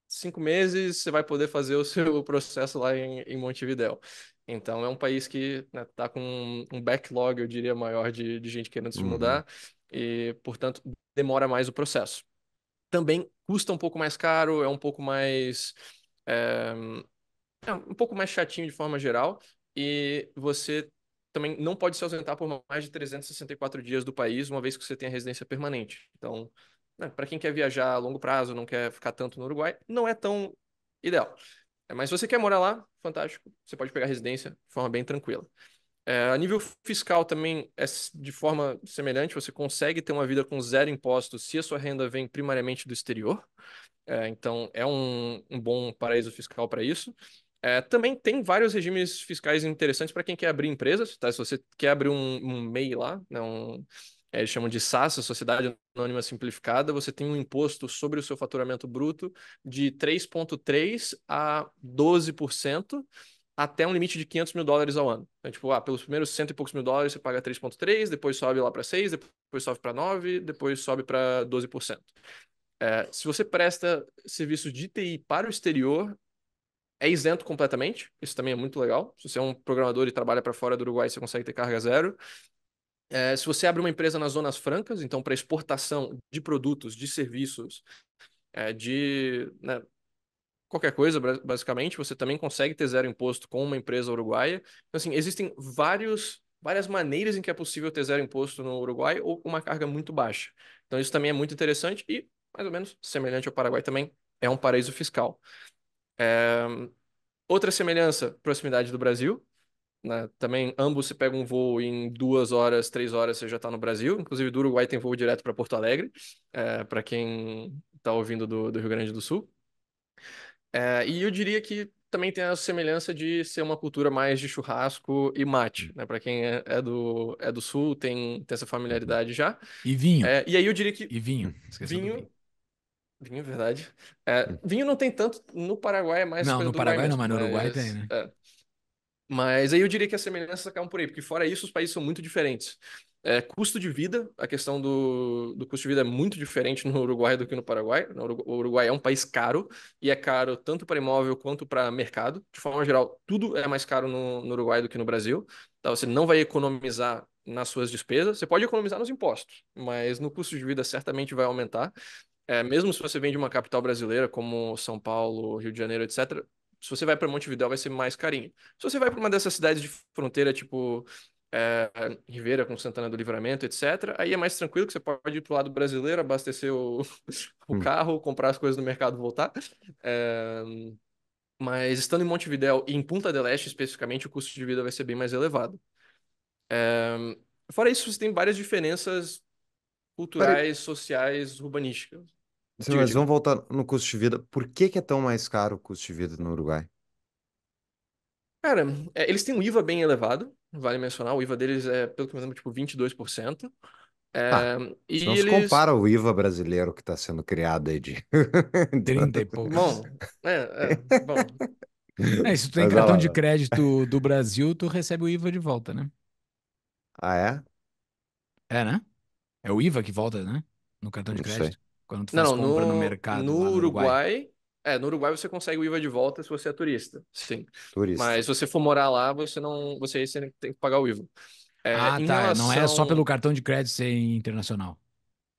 cinco meses você vai poder fazer o seu processo lá em, em Montevideo Então é um país que está né, com um backlog, eu diria, maior de, de gente querendo se uhum. mudar e, portanto, demora mais o processo. Também custa um pouco mais caro, é um pouco mais é, é um pouco mais chatinho de forma geral e você também não pode se ausentar por mais de 364 dias do país, uma vez que você a residência permanente. Então, né, para quem quer viajar a longo prazo, não quer ficar tanto no Uruguai, não é tão ideal. É, mas se você quer morar lá, fantástico, você pode pegar residência de forma bem tranquila. É, a nível fiscal também é de forma semelhante, você consegue ter uma vida com zero impostos se a sua renda vem primariamente do exterior. É, então, é um, um bom paraíso fiscal para isso. É, também tem vários regimes fiscais interessantes para quem quer abrir empresas, tá? Se você quer abrir um, um MEI lá, né? Um, é, eles chamam de SAS, Sociedade Anônima Simplificada, você tem um imposto sobre o seu faturamento bruto de 3,3% a 12%, até um limite de 500 mil dólares ao ano. Então, tipo, ah, pelos primeiros cento e poucos mil dólares você paga 3,3%, depois sobe lá para 6%, depois sobe para 9%, depois sobe para 12%. É, se você presta serviços de TI para o exterior, é isento completamente, isso também é muito legal. Se você é um programador e trabalha para fora do Uruguai, você consegue ter carga zero. É, se você abre uma empresa nas zonas francas, então para exportação de produtos, de serviços, é, de né, qualquer coisa, basicamente, você também consegue ter zero imposto com uma empresa uruguaia. Então, assim, existem vários, várias maneiras em que é possível ter zero imposto no Uruguai ou com uma carga muito baixa. Então, isso também é muito interessante e, mais ou menos, semelhante ao Paraguai também, é um paraíso fiscal. É... Outra semelhança, proximidade do Brasil. Né? Também ambos se pegam um voo em duas horas, três horas, você já está no Brasil. Inclusive, do Uruguai tem voo direto para Porto Alegre, é, para quem está ouvindo do, do, Rio Grande do Sul. É, e eu diria que também tem a semelhança de ser uma cultura mais de churrasco e mate, né? Para quem é, é, do, é do sul, tem, tem essa familiaridade já. E vinho. É, e aí eu diria que. E vinho. Esqueci vinho, vinho. Vinho, é verdade. É, hum. vinho não tem tanto. No Paraguai é mais. Não, no Paraguai não, mas no Uruguai tem, né? É. Mas aí eu diria que as semelhanças acabam por aí, porque fora isso, os países são muito diferentes. É, custo de vida, a questão do, do custo de vida é muito diferente no Uruguai do que no Paraguai. O Uruguai é um país caro, e é caro tanto para imóvel quanto para mercado. De forma geral, tudo é mais caro no, no Uruguai do que no Brasil. Então, você não vai economizar nas suas despesas. Você pode economizar nos impostos, mas no custo de vida certamente vai aumentar é, mesmo se você vem de uma capital brasileira, como São Paulo, Rio de Janeiro, etc., se você vai para Montevidéu, vai ser mais carinho. Se você vai para uma dessas cidades de fronteira, tipo é, Ribeira com Santana do Livramento, etc., aí é mais tranquilo, que você pode ir para o lado brasileiro, abastecer o, o, hum. carro, comprar as coisas no mercado voltar. É, mas estando em Montevidéu e em Punta del Este, especificamente, o custo de vida vai ser bem mais elevado. É, fora isso, você tem várias diferenças culturais, sociais, urbanísticas. Sim, mas vamos voltar no custo de vida. Por que que é tão mais caro o custo de vida no Uruguai? Cara, é, eles têm um IVA bem elevado, vale mencionar, o IVA deles é, pelo que eu me lembro, tipo 22%. Ah, e não é, tá. então, se eles. compara o IVA brasileiro que está sendo criado aí de... 30 e então, poucos. Bom, é, é, bom, É, se tu tem Mas cartão lá. de crédito do Brasil, tu recebe o IVA de volta, né? Ah, é? É, né? É o IVA que volta, né? No cartão de Não sei. crédito. Quando tu faz não, compra no, no mercado. No, no Uruguai, Uruguai. É, no Uruguai você consegue o IVA de volta se você é turista. Sim. Turista. Mas se você for morar lá, você não. Você, você tem que pagar o IVA. É, ah, tá. Relação... Não é só pelo cartão de crédito ser internacional.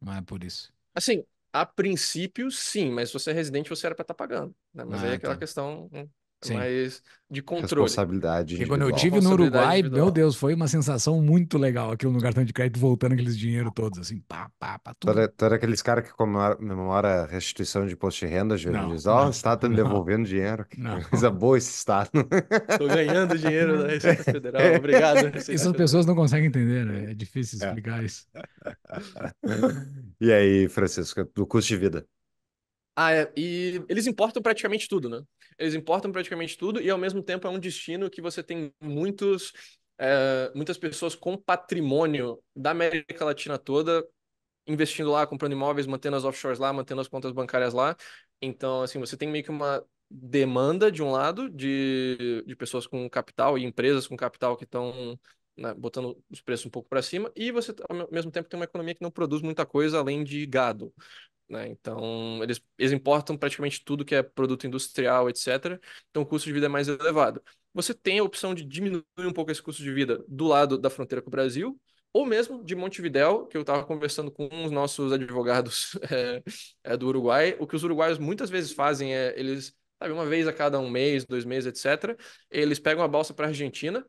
Não é por isso. Assim, a princípio, sim, mas se você é residente, você era para estar tá pagando. Né? Mas ah, aí é aquela tá. questão. Hum, Sim. mas de controle. Responsabilidade. Porque quando eu tive no Uruguai, individual. meu Deus, foi uma sensação muito legal aquilo no cartão de crédito, voltando aqueles dinheiro todos, assim, pá, pá, pá, tudo. Todo, todo aqueles caras que comemora a restituição de imposto de renda, Júlio, diz, ó, oh, o Estado tá me devolvendo dinheiro, que não. coisa boa esse Estado. Tô ganhando dinheiro da Receita Federal, obrigado. essas pessoas não conseguem entender, né? É difícil é. explicar é. isso. E aí, Francisco, do custo de vida? Ah, é, e eles importam praticamente tudo, né? Eles importam praticamente tudo e ao mesmo tempo é um destino que você tem muitos, é, muitas pessoas com patrimônio da América Latina toda investindo lá, comprando imóveis, mantendo as offshores lá, mantendo as contas bancárias lá. Então, assim, você tem meio que uma demanda de um lado de, de pessoas com capital e empresas com capital que estão né, botando os preços um pouco para cima e você ao mesmo tempo tem uma economia que não produz muita coisa além de gado né? Então, eles, eles importam praticamente tudo que é produto industrial, etc. Então, o custo de vida é mais elevado. Você tem a opção de diminuir um pouco esse custo de vida do lado da fronteira com o Brasil, ou mesmo de Montevidéu, que eu estava conversando com os nossos advogados é, é, do Uruguai. O que os uruguaios muitas vezes fazem é, eles, sabe, uma vez a cada um mês, dois meses, etc., eles pegam a balsa para a Argentina,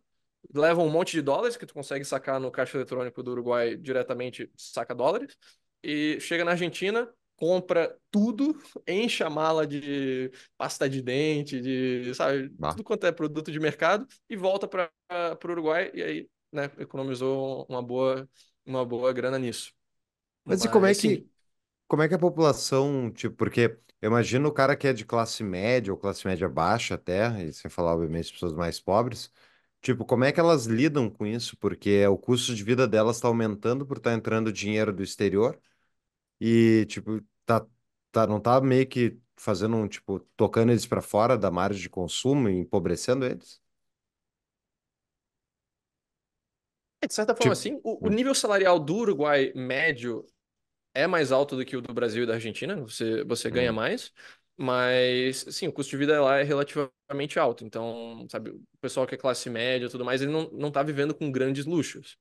levam um monte de dólares, que tu consegue sacar no caixa eletrônico do Uruguai diretamente, saca dólares, e chega na Argentina, compra tudo, enche a mala de pasta de dente, de, sabe, bah. tudo quanto é produto de mercado e volta para o Uruguai e aí, né, economizou uma boa, uma boa grana nisso. Mas, Mas e como é que como é que a população, tipo, porque eu imagino o cara que é de classe média ou classe média baixa até, e sem falar, obviamente, as pessoas mais pobres, tipo, como é que elas lidam com isso? Porque o custo de vida delas está aumentando por estar tá entrando dinheiro do exterior, e, tipo, tá, tá, não tá meio que fazendo um, tipo, tocando eles para fora da margem de consumo e empobrecendo eles? É, de certa forma, Tipo, sim. O, o hum. nível salarial do Uruguai médio é mais alto do que o do Brasil e da Argentina, você, você ganha hum, mais, mas sim, o custo de vida lá é relativamente alto. Então, sabe, o pessoal que é classe média e tudo mais, ele não, não tá vivendo com grandes luxos.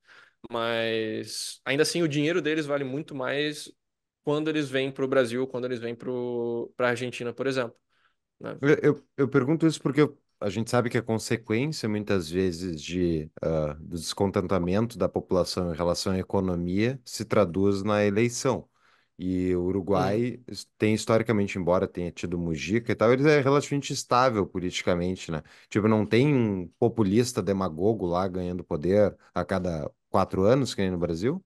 Mas ainda assim, o dinheiro deles vale muito mais quando eles vêm para o Brasil, quando eles vêm para a Argentina, por exemplo. Né? Eu, eu, eu, pergunto isso porque a gente sabe que a é consequência, muitas vezes, de, uh, do descontentamento da população em relação à economia se traduz na eleição. E o Uruguai Sim. tem historicamente, embora tenha tido Mujica e tal, ele é relativamente estável politicamente, né? Tipo, não tem um populista demagogo lá ganhando poder a cada quatro anos, que nem no Brasil?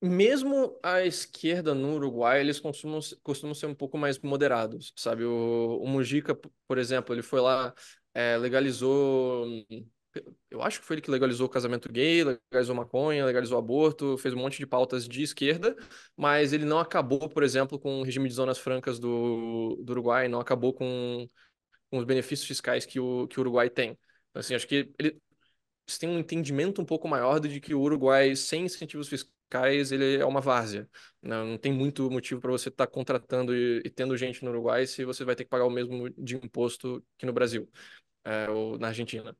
mesmo a esquerda no Uruguai, eles costumam, costumam ser um pouco mais moderados, sabe? O, o Mujica, por exemplo, ele foi lá, é, legalizou. Eu acho que foi ele que legalizou o casamento gay, legalizou maconha, legalizou aborto, fez um monte de pautas de esquerda, mas ele não acabou, por exemplo, com o regime de zonas francas do, do Uruguai, não acabou com, com os benefícios fiscais que o, que o Uruguai tem. Então, assim, acho que ele, eles têm um entendimento um pouco maior de que o Uruguai, sem incentivos fiscais, cais ele é uma várzea. Não, né? não tem muito motivo para você estar tá contratando e, e, tendo gente no Uruguai se você vai ter que pagar o mesmo de imposto que no Brasil é, ou na Argentina.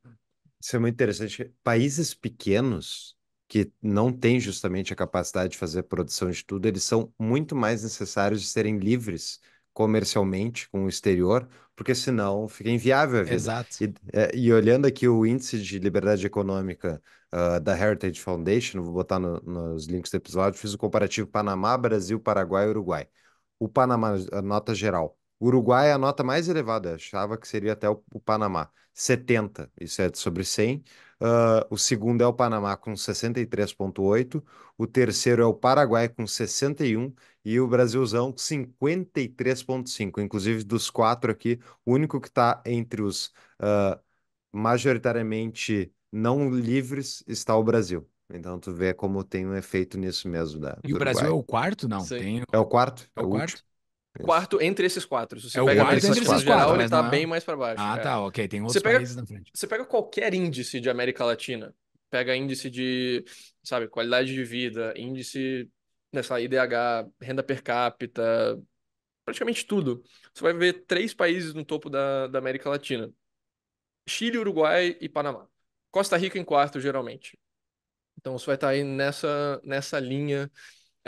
Isso é muito interessante. Países pequenos que não têm justamente a capacidade de fazer produção de tudo, eles são muito mais necessários de serem livres comercialmente com o exterior, porque senão fica inviável a vida. Exato. E, é, e olhando aqui o índice de liberdade econômica uh, da Heritage Foundation, vou botar no, nos links do episódio, fiz o comparativo Panamá, Brasil, Paraguai e Uruguai. O Panamá, a nota geral. O Uruguai é a nota mais elevada, achava que seria até o, o Panamá. 70, isso é sobre 100. Uh, o segundo é o Panamá com 63,8. O terceiro é o Paraguai com 61. E o Brasilzão com 53,5. Inclusive, dos quatro aqui, o único que está entre os uh, majoritariamente não livres está o Brasil. Então tu vê como tem um efeito nisso mesmo. Da, e o Brasil é Uruguai. é o quarto? Não, tem... É o quarto? É, é o, é o quarto? Último. Quarto entre esses quatro. Se você é pega o quarto entre esses quatro. ele está é. bem mais para baixo. Ah, é. tá, ok. Tem outros pega, países na frente. Você pega qualquer índice de América Latina. Pega índice de, sabe, qualidade de vida, índice, nessa IDH, renda per capita, praticamente tudo. Você vai ver três países no topo da, da América Latina. Chile, Uruguai e Panamá. Costa Rica em quarto, geralmente. Então você vai estar tá aí nessa, nessa linha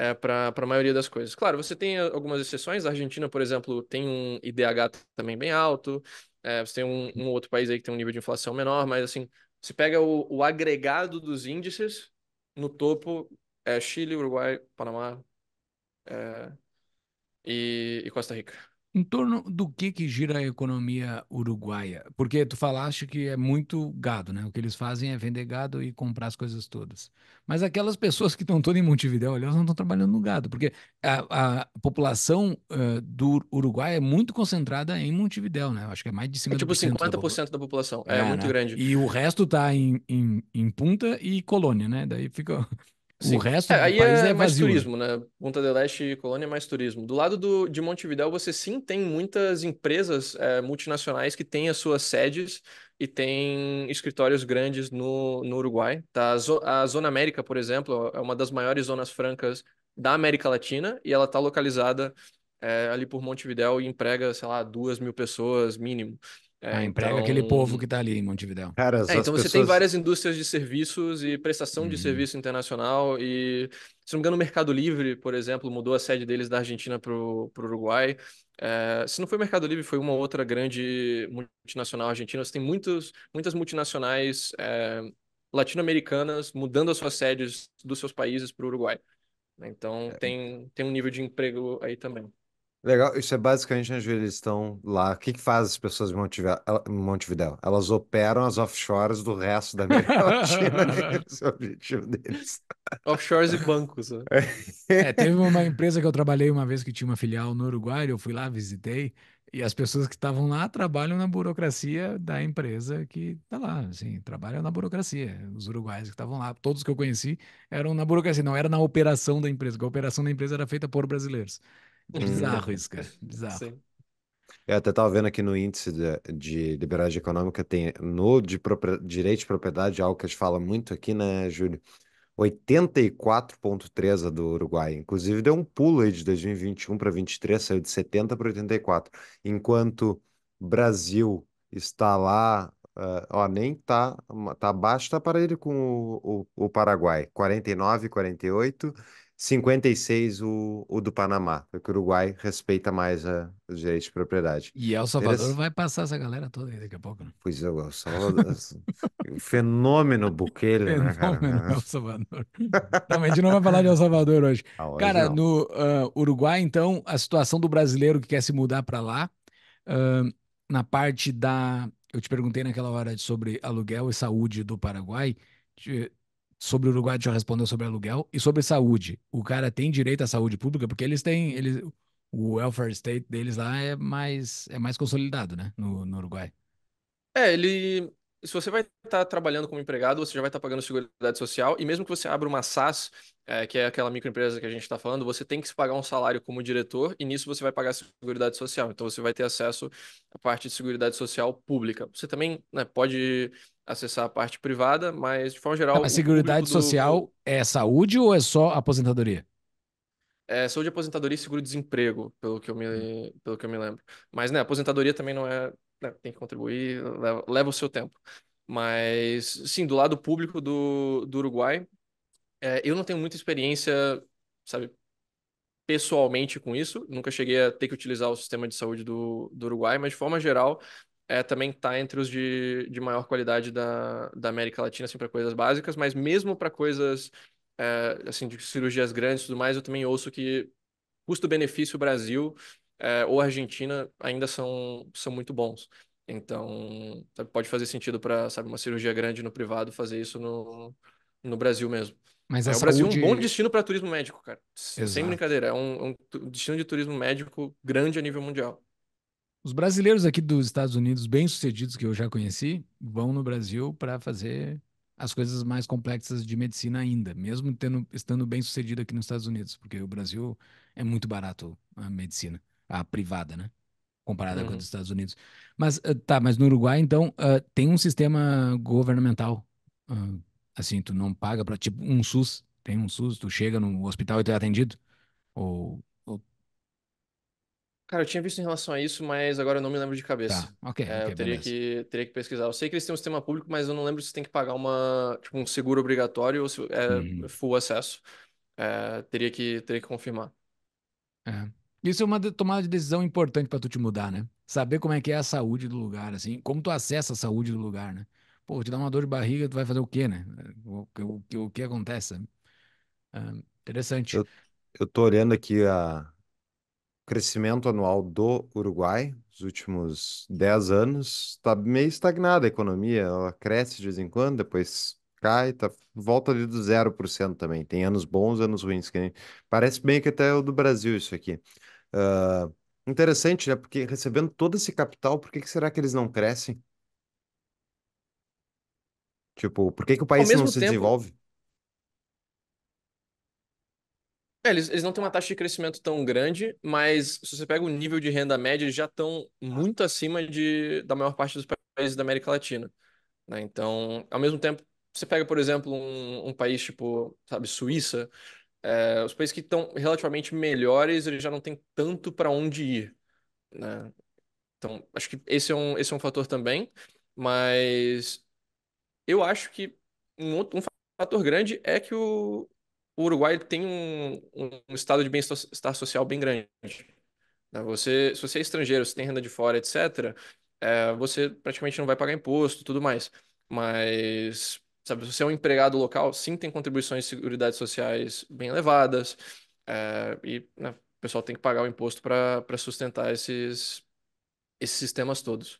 é, para a maioria das coisas. Claro, você tem eh, algumas exceções. A Argentina, por exemplo, tem um IDH também bem alto. É, você tem um, um, outro país aí que tem um nível de inflação menor, mas assim, se pega o, o, agregado dos índices, no topo é Chile, Uruguai, Panamá é, e, e Costa Rica. Em torno do que que gira a economia uruguaia? Porque tu falaste que é muito gado, né? O que eles fazem é vender gado e comprar as coisas todas. Mas aquelas pessoas que estão todas em Montevidéu, elas não estão trabalhando no gado, porque a, a população uh, do Uruguai é muito concentrada em Montevidéu, né? acho que é mais de 50%. É tipo 50% da, popula da população, é, é muito né? grande. E o resto está em, em, em Punta e Colônia, né? Daí fica Sim. O resto é, aí do é país é, é mais vazio. Né? turismo, né? Punta del Este e Colônia é mais turismo. Do lado do, de Montevidéu, você sim tem muitas empresas é, multinacionais que têm as suas sedes e têm escritórios grandes no, no Uruguai. Tá? A, Zona América, por exemplo, é uma das maiores zonas francas da América Latina e ela está localizada é, ali por Montevidéu e emprega, sei lá, duas mil pessoas mínimo. É, ah, emprega então... aquele povo que está ali em Montevideo. Cara, é, então pessoas... você tem várias indústrias de serviços e prestação de uhum. serviço internacional e, se não me engano, o Mercado Livre, por exemplo, mudou a sede deles da Argentina para o Uruguai. É, se não foi o Mercado Livre, foi uma outra grande multinacional argentina. Você tem muitos, muitas multinacionais é, latino-americanas mudando as suas sedes dos seus países para o Uruguai. Né? Então, é. tem, tem um nível de emprego aí também. Legal, isso é basicamente onde eles estão lá. O que, que faz as pessoas de Montevidéu? Elas operam as offshores do resto da América Latina. Né? Esse é o objetivo deles. Offshores e bancos. Né? É, teve uma empresa que eu trabalhei uma vez que tinha uma filial no Uruguai, eu fui lá, visitei, e as pessoas que estavam lá trabalham na burocracia da empresa que tá lá, assim, trabalham na burocracia. Os uruguaios que estavam lá, todos que eu conheci eram na burocracia, não era na operação da empresa, porque a operação da empresa era feita por brasileiros. Bizarro hum. isso, cara. Bizarro. Sim. Eu é, até estava vendo aqui no índice de, de liberdade econômica, tem no de direito de propriedade, algo que a gente fala muito aqui, né, Júlio? 84,3 do Uruguai. Inclusive, deu um pulo aí de 2021 para 23, saiu de 70 para 84. Enquanto Brasil está lá, uh, ó, nem está, está abaixo, tá parelho com o, o, o Paraguai. 49, 48 56 o, o do Panamá, porque o Uruguai respeita mais a, os direitos de propriedade. E El Salvador Eles... vai passar essa galera toda aí daqui a pouco. Né? Pois é, El Salvador. fenômeno Bukele, fenômeno, né, cara? El Salvador. não, a gente não vai falar de El Salvador hoje. Ah, hoje cara, não. no uh, Uruguai, então, a situação do brasileiro que quer se mudar para lá, uh, na parte da. Eu te perguntei naquela hora sobre aluguel e saúde do Paraguai sobre o Uruguai já respondeu sobre aluguel e sobre saúde. O cara tem direito à saúde pública porque eles têm, eles, o welfare state deles lá é mais é mais consolidado, né, no, no Uruguai. É, ele se você vai estar tá trabalhando como empregado, você já vai estar tá pagando seguridade social, e mesmo que você abra uma SAS é, que é aquela microempresa que a gente está falando, você tem que se pagar um salário como diretor, e nisso você vai pagar a seguridade social. Então você vai ter acesso à parte de seguridade social pública. Você também né, pode acessar a parte privada, mas de forma geral. A seguridade social do... é saúde ou é só aposentadoria? É saúde, aposentadoria e seguro-desemprego, pelo, que eu me, hum. pelo que eu me lembro. Mas, né, aposentadoria também não é. Né, tem que contribuir, leva, leva, o seu tempo. Mas, sim, do lado público do, do Uruguai, é, eu não tenho muita experiência, sabe, pessoalmente com isso. Nunca cheguei a ter que utilizar o sistema de saúde do, do Uruguai, mas de forma geral, é, também está entre os de, de maior qualidade da, da América Latina, assim, para coisas básicas, mas mesmo para coisas, é, assim, de cirurgias grandes e tudo mais, eu também ouço que custo-benefício Brasil é, ou Argentina ainda são, são muito bons. Então, tá, pode fazer sentido para, sabe, uma cirurgia grande no privado fazer isso no, no Brasil mesmo. Mas é, o Brasil saúde... é um bom destino para turismo médico, cara. Exato. Sem brincadeira, é um, um destino de turismo médico grande a nível mundial. Os brasileiros aqui dos Estados Unidos, bem-sucedidos que eu já conheci, vão no Brasil para fazer as coisas mais complexas de medicina ainda, mesmo tendo, estando bem-sucedido aqui nos Estados Unidos, porque o Brasil é muito barato a medicina, a privada, né? Comparada uhum. com os Estados Unidos. Mas eh, tá, mas no Uruguai, então, uh, tem um sistema governamental. Uh, assim, tu não paga para tipo um SUS, tem um SUS, tu chega no hospital e tu é atendido. Ou Cara, eu tinha visto em relação a isso, mas agora eu não me lembro de tá, cabeça. Tá, ok. É, okay eu teria que, teria que pesquisar. Eu sei que eles têm um sistema público, mas eu não lembro se tem que pagar uma, tipo, um seguro obrigatório ou se é uhum. full acesso. É, teria, que, teria que confirmar. É. Isso é uma tomada de decisão importante para tu te mudar, né? Saber como é que é a saúde do lugar, assim, como tu acessa a saúde do lugar, né? Pô, te dá uma dor de barriga, tu vai fazer o quê, né? O, o, o, o que acontece? É, interessante. Eu, eu tô olhando aqui a, crescimento anual do Uruguai nos últimos 10 anos. Está meio estagnada a economia, ela cresce de vez em quando, depois cai, tá, volta ali do 0% também. Tem anos bons, anos ruins. Que parece bem que até o do Brasil isso aqui. Uh, interessante, né? Porque recebendo todo esse capital, por que, que será que eles não crescem? Tipo, por que, que o país não se desenvolve? É, eles, eles não têm uma taxa de crescimento tão grande, mas se você pega o nível de renda média, eles já estão muito acima de, da maior parte dos países da América Latina. Né? Então, ao mesmo tempo, você pega, por exemplo, um, um país tipo, sabe, Suíça, é, os países que estão relativamente melhores, eles já não têm tanto para onde ir. Né? Então, acho que esse é um, esse é um fator também, mas eu acho que um, outro, um fator grande é que o, o Uruguai tem um, um estado de bem-estar social bem grande. Né? Você, se você é estrangeiro, se tem renda de fora, etc., é, você praticamente não vai pagar imposto, tudo mais. Mas, sabe, se você é um empregado local, sim, tem contribuições de seguridade sociais bem elevadas, é, e né, o pessoal tem que pagar o imposto para sustentar esses, esses sistemas todos.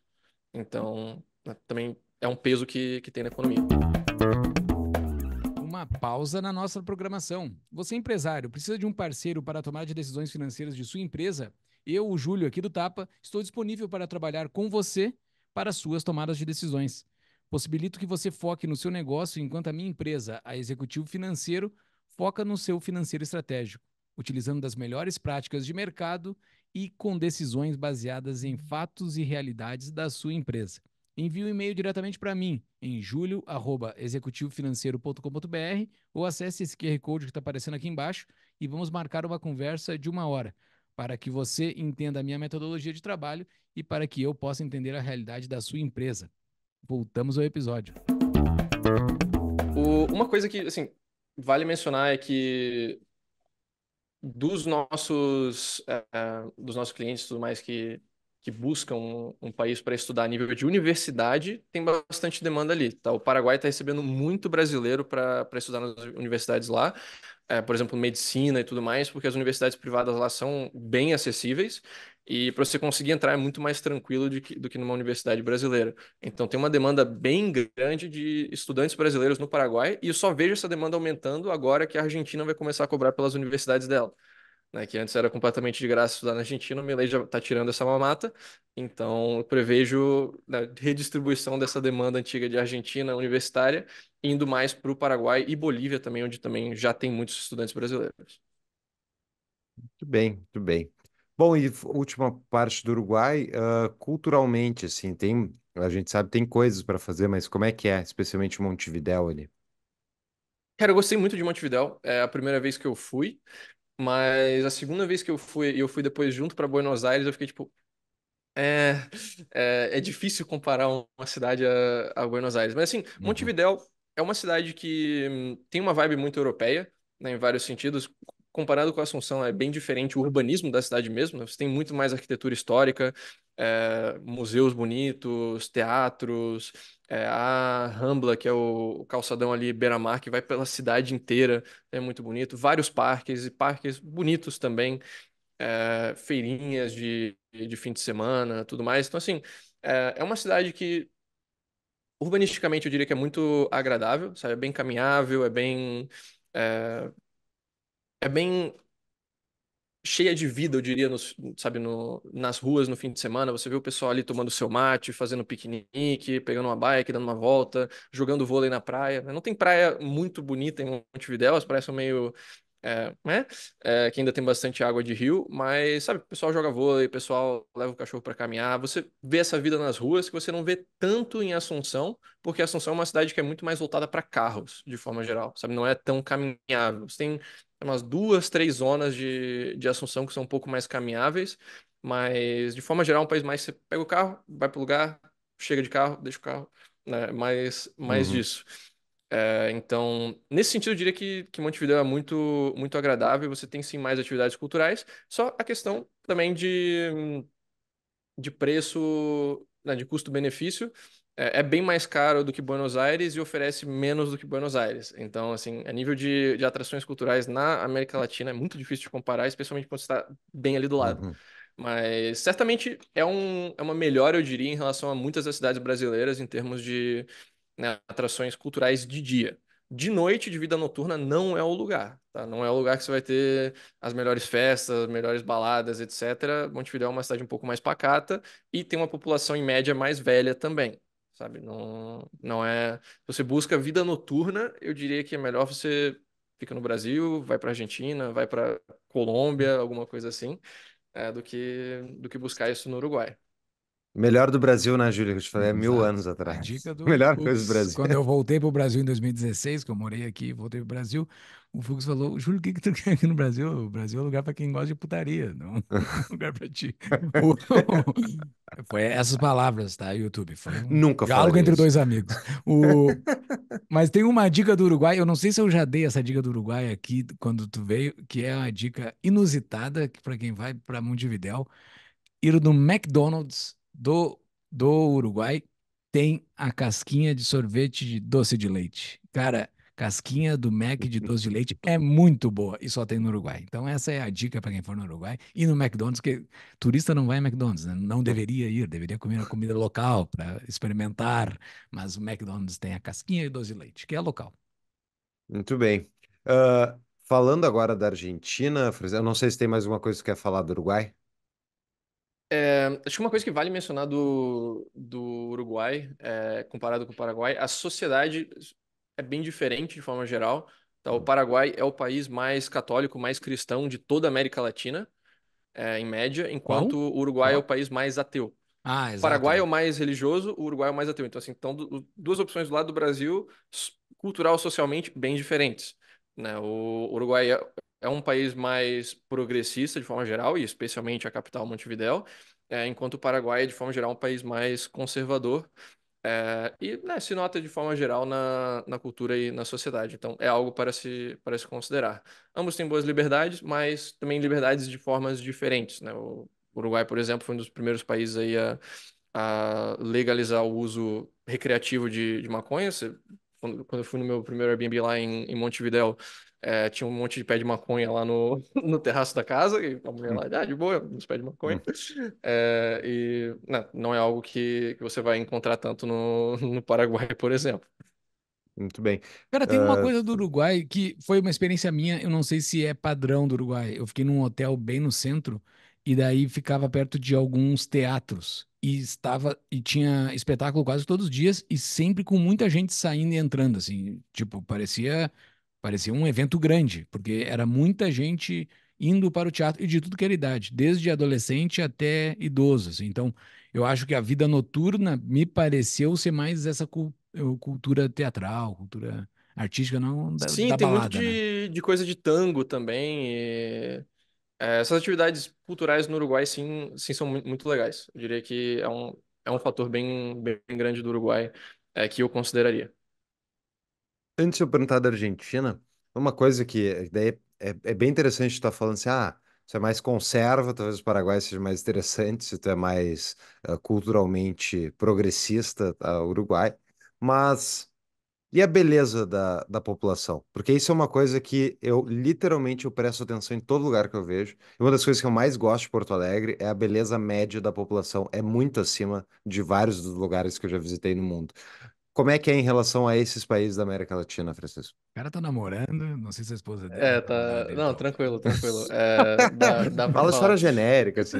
Então, né, também é um peso que, que tem na economia pausa na nossa programação. Você, é empresário, precisa de um parceiro para tomar de decisões financeiras de sua empresa? Eu, o Júlio, aqui do Tapa, estou disponível para trabalhar com você para suas tomadas de decisões. Possibilito que você foque no seu negócio enquanto a minha empresa, a Executivo Financeiro, foca no seu financeiro estratégico, utilizando das melhores práticas de mercado e com decisões baseadas em fatos e realidades da sua empresa. Envie um e-mail diretamente para mim em julio@executivofinanceiro.com.br ou acesse esse QR Code que está aparecendo aqui embaixo e vamos marcar uma conversa de uma hora para que você entenda a minha metodologia de trabalho e para que eu possa entender a realidade da sua empresa. Voltamos ao episódio. O, uma coisa que assim vale mencionar é que dos nossos é, dos nossos clientes, tudo mais que que buscam um, um país para estudar a nível de universidade, tem bastante demanda ali. Tá? O Paraguai está recebendo muito brasileiro para estudar nas universidades lá, é, por exemplo, medicina e tudo mais, porque as universidades privadas lá são bem acessíveis e para você conseguir entrar é muito mais tranquilo de que, do que numa universidade brasileira. Então tem uma demanda bem grande de estudantes brasileiros no Paraguai e eu só vejo essa demanda aumentando agora que a Argentina vai começar a cobrar pelas universidades dela né, que antes era completamente de graça estudar na Argentina, o Milei já está tirando essa mamata, então eu prevejo a né, redistribuição dessa demanda antiga de Argentina universitária, indo mais para o Paraguai e Bolívia também, onde também já tem muitos estudantes brasileiros. Muito bem, muito bem. Bom, e última parte do Uruguai, uh, culturalmente, assim, tem, a gente sabe tem coisas para fazer, mas como é que é, especialmente Montevidéu ali? Cara, eu gostei muito de Montevidéu. É a primeira vez que eu fui. Mas a segunda vez que eu fui, e eu fui depois junto para Buenos Aires, eu fiquei tipo. É, é, é difícil comparar uma cidade a, a Buenos Aires. Mas assim, uhum. Montevideo é uma cidade que hum, tem uma vibe muito europeia, né, em vários sentidos. Comparado com a Assunção, é bem diferente o urbanismo da cidade mesmo. Né? Você tem muito mais arquitetura histórica, é, museus bonitos, teatros, é, a Rambla, que é o, calçadão ali beira-mar, que vai pela cidade inteira, é muito bonito. Vários parques e parques bonitos também, é, feirinhas de, de fim de semana, tudo mais. Então, assim, é, é uma cidade que urbanisticamente eu diria que é muito agradável, sabe? É bem caminhável, é bem. É, é bem cheia de vida, eu diria, nos, sabe, no, nas ruas no fim de semana. Você vê o pessoal ali tomando seu mate, fazendo piquenique, pegando uma bike, dando uma volta, jogando vôlei na praia. Né? Não tem praia muito bonita em Montevideo, as praias são meio. É, né? É, que ainda tem bastante água de rio, mas sabe, o pessoal joga vôlei, o pessoal leva o cachorro para caminhar. Você vê essa vida nas ruas que você não vê tanto em Assunção, porque Assunção é uma cidade que é muito mais voltada para carros, de forma geral, sabe? Não é tão caminhável. Você tem umas duas, três zonas de, de Assunção que são um pouco mais caminháveis, mas de forma geral, é um país mais você pega o carro, vai para o lugar, chega de carro, deixa o carro, né? mais, mais uhum. disso. É, então, nesse sentido, eu diria que, que Montevideo é muito, muito agradável, você tem sim mais atividades culturais, só a questão também de, de preço, né, de custo-benefício, é, é, bem mais caro do que Buenos Aires e oferece menos do que Buenos Aires. Então, assim, a nível de, de atrações culturais na América Latina é muito difícil de comparar, especialmente quando está bem ali do lado. Uhum. Mas certamente é, um, é uma melhora, eu diria, em relação a muitas das cidades brasileiras em termos de né, atrações culturais de dia. De noite, de vida noturna, não é o lugar. Tá? Não é o lugar que você vai ter as melhores festas, melhores baladas, etc. Montevideo é uma cidade um pouco mais pacata e tem uma população em média mais velha também sabe? Não, não é. Se você busca vida noturna, eu diria que é melhor você fica no Brasil, vai para Argentina, vai para Colômbia, uhum. alguma coisa assim, é, do que do que buscar isso no Uruguai. Melhor do Brasil, né, Júlia? Que eu te falei há é mil anos atrás. A dica do Melhor Fux. coisa do Brasil. Quando eu voltei para o Brasil em 2016, que eu morei aqui voltei para o Brasil, o Fux falou: Júlio, o que, que tu quer aqui no Brasil? O Brasil é lugar para quem gosta de putaria, não é lugar para ti. Foi essas palavras, tá? YouTube. Foi um Nunca diálogo entre isso. dois amigos. O... Mas tem uma dica do Uruguai, eu não sei se eu já dei essa dica do Uruguai aqui quando tu veio, que é uma dica inusitada para quem vai para Montevidéu. Ir no McDonald's do, do Uruguai tem a casquinha de sorvete de doce de leite. Cara, casquinha do Mac de doce de leite é muito boa e só tem no Uruguai. Então essa é a dica para quem for no Uruguai e no McDonald's, que turista não vai em McDonald's, né? não deveria ir, deveria comer a comida local para experimentar, mas o McDonald's tem a casquinha de doce de leite, que é local. Muito bem. Uh, falando agora da Argentina, eu não sei se tem mais uma coisa que quer falar do Uruguai. É, acho que uma coisa que vale mencionar do, do Uruguai, é, comparado com o Paraguai, a sociedade é bem diferente de forma geral. então O uhum. Paraguai é o país mais católico, mais cristão de toda a América Latina, é, em média, enquanto Qual? o Uruguai Qual? é o país mais ateu. Ah, o Paraguai é o mais religioso, o Uruguai é o mais ateu. Então, assim, então, duas opções do lado do Brasil, cultural, socialmente, bem diferentes. Né? O Uruguai é é um país mais progressista de forma geral, e especialmente a capital Montevidéu, é, enquanto o Paraguai é, de forma geral, é um país mais conservador. É, e né, se nota de forma geral na, na cultura e na sociedade. Então, é algo para se, para se considerar. Ambos têm boas liberdades, mas também liberdades de formas diferentes. Né? O Uruguai, por exemplo, foi um dos primeiros países aí a, a legalizar o uso recreativo de, de maconha. Você quando, quando eu fui no meu primeiro Airbnb lá em, em Montevidéu, é, tinha um monte de pé de maconha lá no, no terraço da casa, e a mulher lá, ah, de boa, uns pés de maconha. Uhum. É, e não, né, não, é algo que, que você vai encontrar tanto no, no Paraguai, por exemplo. Muito bem. Cara, tem uma ah, coisa do Uruguai que foi uma experiência minha, eu não sei se é padrão do Uruguai. Eu fiquei num hotel bem no centro e daí ficava perto de alguns teatros e estava e tinha espetáculo quase todos os dias e sempre com muita gente saindo e entrando assim, tipo, parecia parecia um evento grande, porque era muita gente indo para o teatro e de tudo que era idade, desde adolescente até idoso Assim. Então, eu acho que a vida noturna me pareceu ser mais essa eh, cultura teatral, cultura artística, não da, Sim, da tem balada, muito de, né? de coisa de tango também. E... Eh, é, essas atividades culturais no Uruguai, sim, sim são muito legais. Eu diria que é um, é um fator bem, bem grande do Uruguai é, que eu consideraria. Antes de eu perguntar da Argentina, uma coisa que eh, é, é, é bem interessante estar tá falando assim, ah, você é mais conserva, talvez o Paraguai seja mais interessante, se tu é mais uh, culturalmente progressista, o tá, Uruguai, mas e a beleza da, da população? Porque isso é uma coisa que eu literalmente eu presto atenção em todo lugar que eu vejo. E uma das coisas que eu mais gosto de Porto Alegre é a beleza média da população. É muito acima de vários dos lugares que eu já visitei no mundo. Como é que é em relação a esses países da América Latina, Francisco? O cara tá namorando, não sei se a esposa dele. É, tá. não, tranquilo, tranquilo. É, dá, dá Fala história genérica, assim.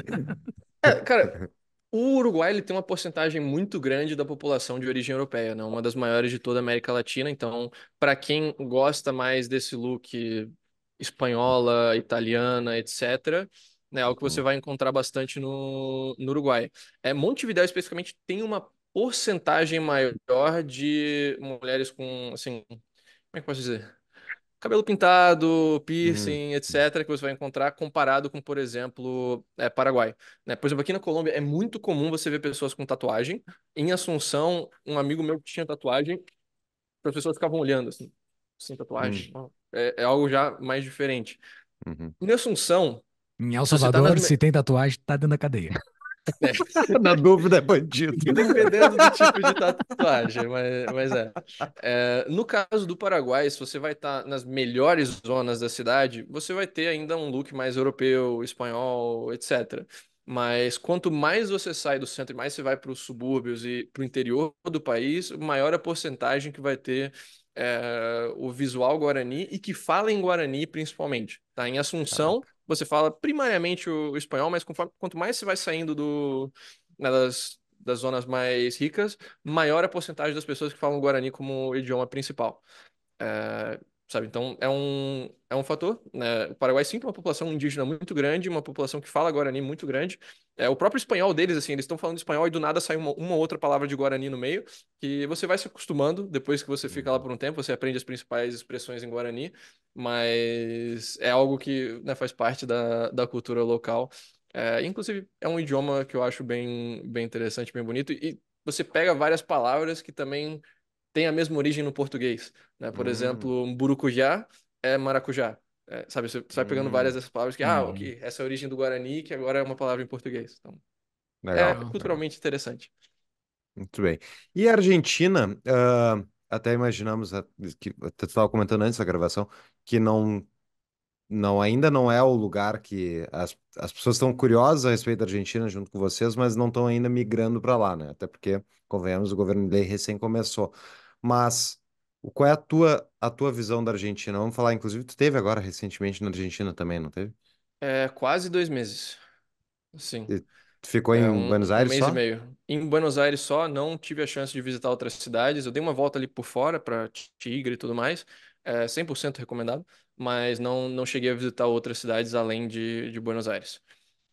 É, cara, o Uruguai ele tem uma porcentagem muito grande da população de origem europeia, né? uma das maiores de toda a América Latina. Então, para quem gosta mais desse look espanhola, italiana, etc., né, é algo que você uhum. vai encontrar bastante no, no Uruguai. É, Montevideo, especificamente, tem uma porcentagem maior de mulheres com, assim, como é que posso dizer? cabelo pintado, uhum. piercing, etc., que você vai encontrar comparado com, por exemplo, é, Paraguai. Né? Por exemplo, aqui na Colômbia é muito comum você ver pessoas com tatuagem. Em Assunção, um amigo meu que tinha tatuagem, as pessoas ficavam olhando assim, sem tatuagem. Hum. É, é, algo já mais diferente. Uhum. Em Assunção. Em El tá Salvador, tá se tem tatuagem, tá dentro da cadeia. É. Na dúvida é bandido. Dependendo do tipo de tatuagem, mas, mas é. é. No caso do Paraguai, se você vai estar tá nas melhores zonas da cidade, você vai ter ainda um look mais europeu, espanhol, etc. Mas quanto mais você sai do centro e mais você vai para os subúrbios e para o interior do país, maior a porcentagem que vai ter é, o visual guarani e que fala em guarani principalmente. Tá? Em Assunção, você fala primariamente o, espanhol, mas conforme, quanto mais você vai saindo do, né, das, das zonas mais ricas, maior a porcentagem das pessoas que falam guarani como idioma principal. É, sabe? Então é um, é um fator. Né? O Paraguai sim tem é uma população indígena muito grande, uma população que fala guarani muito grande. É, o próprio espanhol deles, assim, eles estão falando espanhol e do nada sai uma, uma outra palavra de guarani no meio, que você vai se acostumando depois que você fica lá uhum. por um tempo, você aprende as principais expressões em guarani mas é algo que né, faz parte da, da cultura local. É, inclusive, é um idioma que eu acho bem, bem interessante, bem bonito, e você pega várias palavras que também têm a mesma origem no português. Né? Por uhum. exemplo, burucujá é maracujá. É, sabe, você vai pegando várias hum. dessas palavras que, ah, uhum. ok, essa é a origem do Guarani, que agora é uma palavra em português. Então, é Legal. é culturalmente interessante. Muito bem. E a Argentina, ah, até imaginamos, que tu estava comentando antes da gravação, que não, não ainda não é o lugar que as, as pessoas estão curiosas a respeito da Argentina junto com vocês, mas não estão ainda migrando para lá, né? Até porque, convenhamos, o governo dele recém começou. Mas qual é a tua, a tua visão da Argentina? Vamos falar, inclusive, tu teve agora recentemente na Argentina também, não teve? É, quase dois meses. Sim. E Tu ficou é em é, um, Buenos Aires um mês só? e meio. Em Buenos Aires só, não tive a chance de visitar outras cidades. Eu dei uma volta ali por fora para Tigre e tudo mais. É 100% recomendado, mas não, não cheguei a visitar outras cidades além de, de Buenos Aires.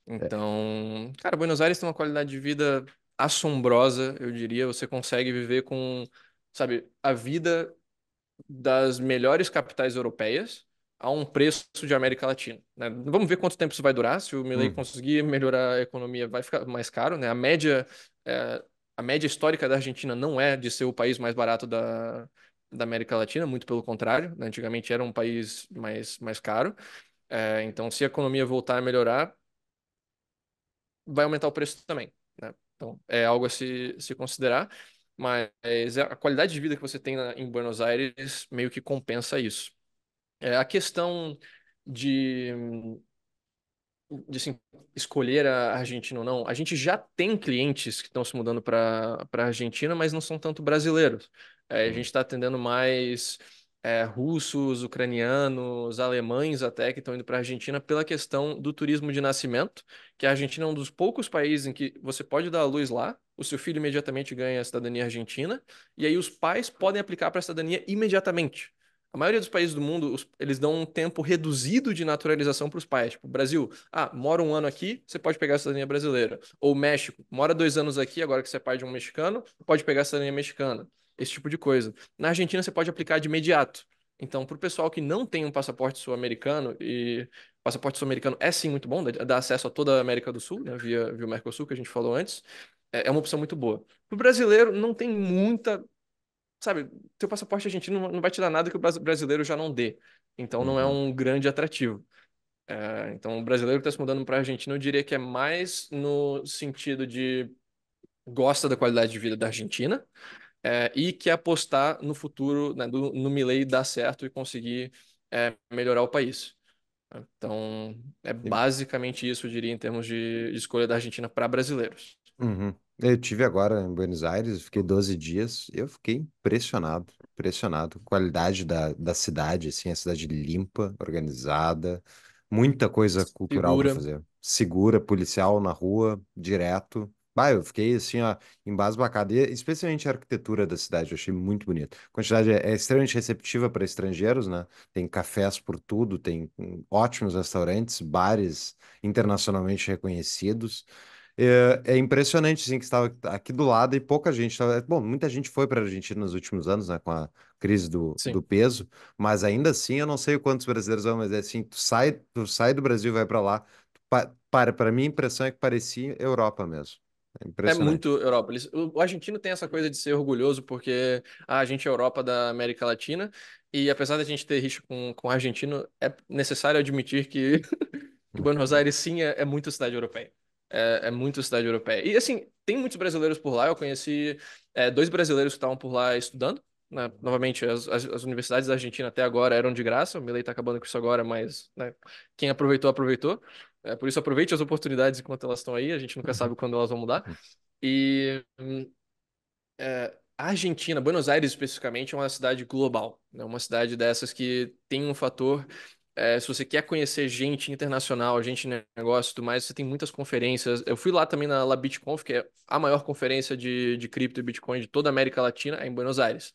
É. Então, é. cara, Buenos Aires tem uma qualidade de vida assombrosa, eu diria. Você consegue viver com, sabe, a vida das melhores capitais europeias, a um preço de América Latina. Né? Vamos ver quanto tempo isso vai durar. Se o Milley hum. conseguir melhorar a economia, vai ficar mais caro. Né? A média é, a média histórica da Argentina não é de ser o país mais barato da, da América Latina, muito pelo contrário. Né? Antigamente era um país mais, mais caro. É, então, se a economia voltar a melhorar, vai aumentar o preço também. Né? Então, é algo a se, se considerar. Mas a qualidade de vida que você tem na, em Buenos Aires meio que compensa isso. É, a questão de, de assim, escolher a Argentina ou não, a gente já tem clientes que estão se mudando para a Argentina, mas não são tanto brasileiros. É, a uhum. gente está atendendo mais é, russos, ucranianos, alemães até que estão indo para a Argentina pela questão do turismo de nascimento, que a Argentina é um dos poucos países em que você pode dar a luz lá, o seu filho imediatamente ganha a cidadania argentina, e aí os pais podem aplicar para a cidadania imediatamente. A maioria dos países do mundo, eles dão um tempo reduzido de naturalização para os pais. Tipo, Brasil, ah, mora um ano aqui, você pode pegar a cidadania brasileira. Ou México, mora dois anos aqui, agora que você é pai de um mexicano, pode pegar a cidadania mexicana. Esse tipo de coisa. Na Argentina, você pode aplicar de imediato. Então, para o pessoal que não tem um passaporte sul-americano, e passaporte sul-americano é sim muito bom, dá acesso a toda a América do Sul, né, via, via o Mercosul, que a gente falou antes, é, é uma opção muito boa. Para o brasileiro, não tem muita sabe, teu passaporte argentino não vai te dar nada que o brasileiro já não dê. Então uhum. não é uhum. um grande atrativo. É, então o brasileiro que está se mudando para a Argentina, eu diria que é mais no sentido de gosta da qualidade de vida da Argentina é, e que apostar no futuro, né, do, no Milei dar certo e conseguir é, melhorar o país. Então é basicamente isso, eu diria, em termos de escolha da Argentina para brasileiros. Uhum. Eu tive agora em Buenos Aires, fiquei 12 dias, eu fiquei impressionado, impressionado. a Qualidade da, da cidade, assim, a cidade limpa, organizada, muita coisa cultural Segura. para fazer. Segura, policial na rua, direto. Bah, eu fiquei assim, ó, embasbacado. E especialmente a arquitetura da cidade, eu achei muito bonito. A quantidade é, é extremamente receptiva para estrangeiros, né? Tem cafés por tudo, tem hum, ótimos restaurantes, bares internacionalmente reconhecidos. É, é, impressionante, assim que estava aqui do lado e pouca gente. Tava... É, bom, muita gente foi para a Argentina nos últimos anos, né, com a crise do, do peso, mas ainda assim, eu não sei quantos brasileiros vão, mas é assim: tu sai, tu sai do Brasil e vai para lá. para, para mim, a impressão é que parecia Europa mesmo. É, é muito Europa. O argentino tem essa coisa de ser orgulhoso porque ah, a gente é Europa da América Latina e apesar da gente ter rixa com, com o argentino, é necessário admitir que, que Buenos Aires sim é, é muito cidade europeia é, é muito cidade europeia. E assim, tem muitos brasileiros por lá. Eu conheci é, dois brasileiros que estavam por lá estudando. Né? Novamente, as, as, as, universidades da Argentina até agora eram de graça. O Milei está acabando com isso agora, mas né, quem aproveitou, aproveitou. É, por isso, aproveite as oportunidades enquanto elas estão aí. A gente nunca sabe quando elas vão mudar. E é, a Argentina, Buenos Aires especificamente, é uma cidade global. É né? uma cidade dessas que tem um fator é, se você quer conhecer gente internacional, gente de negócio e tudo mais, você tem muitas conferências. Eu fui lá também na La BitConf, que é a maior conferência de, de cripto e Bitcoin de toda a América Latina, é em Buenos Aires.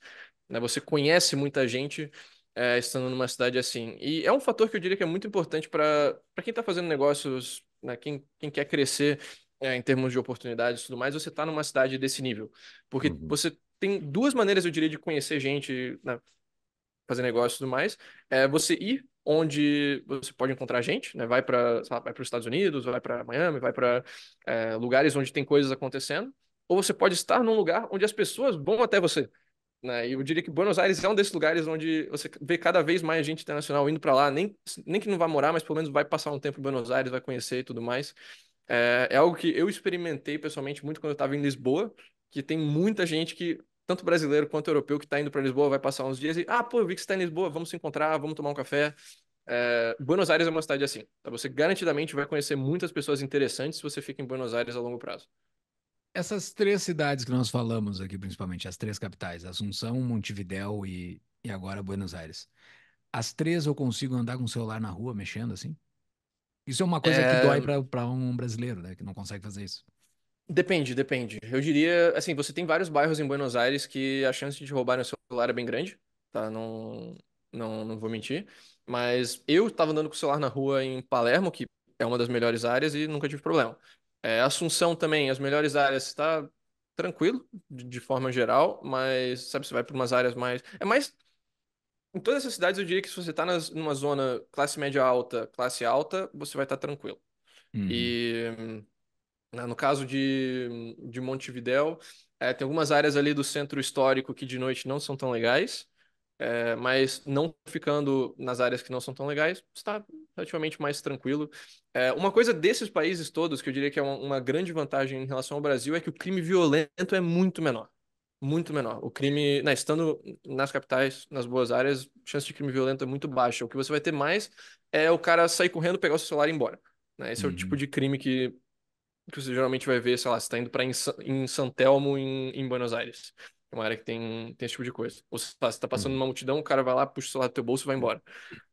Né? Você conhece muita gente é, estando numa cidade assim. E é um fator que eu diria que é muito importante para quem está fazendo negócios, né? quem, quem quer crescer é, em termos de oportunidades e tudo mais, você está numa cidade desse nível. Porque uhum. você tem duas maneiras, eu diria, de conhecer gente, né? fazer negócio e tudo mais. É você ir onde você pode encontrar gente, né? Vai para vai para os Estados Unidos, vai para Miami, vai para é, eh, lugares onde tem coisas acontecendo, ou você pode estar num lugar onde as pessoas vão até você. Né? eu diria que Buenos Aires é um desses lugares onde você vê cada vez mais gente internacional indo para lá, nem, nem que não vá morar, mas pelo menos vai passar um tempo em Buenos Aires, vai conhecer e tudo mais. É, é algo que eu experimentei pessoalmente muito quando eu estava em Lisboa, que tem muita gente que tanto brasileiro quanto europeu que está indo para Lisboa, vai passar uns dias e, ah, pô, eu vi que você está em Lisboa, vamos se encontrar, vamos tomar um café. É, Buenos Aires é uma cidade assim. Tá? Você garantidamente vai conhecer muitas pessoas interessantes se você fica em Buenos Aires a longo prazo. Essas três cidades que nós falamos aqui, principalmente, as três capitais, Assunção, Montevidéu e, e agora Buenos Aires. As três eu consigo andar com o celular na rua mexendo assim? Isso é uma coisa é... que dói para um brasileiro, né? Que não consegue fazer isso. Depende, depende. Eu diria, assim, você tem vários bairros em Buenos Aires que a chance de roubarem o celular é bem grande, tá? Não, não, não vou mentir. Mas eu tava andando com o celular na rua em Palermo, que é uma das melhores áreas, e nunca tive problema. É, Assunção também, as melhores áreas, tá tranquilo, de, de forma geral, mas, sabe, você vai para umas áreas mais. É mais. Em todas essas cidades, eu diria que se você tá nas, numa zona classe média alta, classe alta, você vai estar tá tranquilo. Uhum. E. Né? No caso de, de Montevidéu, é, tem algumas áreas ali do centro histórico que de noite não são tão legais, é, mas não ficando nas áreas que não são tão legais, está relativamente mais tranquilo. É, uma coisa desses países todos, que eu diria que é uma, uma grande vantagem em relação ao Brasil, é que o crime violento é muito menor muito menor. O crime, né, estando nas capitais, nas boas áreas, chance de crime violento é muito baixa. O que você vai ter mais é o cara sair correndo, pegar o seu celular e ir embora. Né? Esse uhum. é o uhum. tipo de crime que que você geralmente vai ver, sei lá, você está indo para em Santelmo, em, em Buenos Aires. É uma área que tem, tem esse tipo de coisa. Ou sei lá, você está passando uhum. uma multidão, o cara vai lá, puxa o celular do teu bolso e vai embora.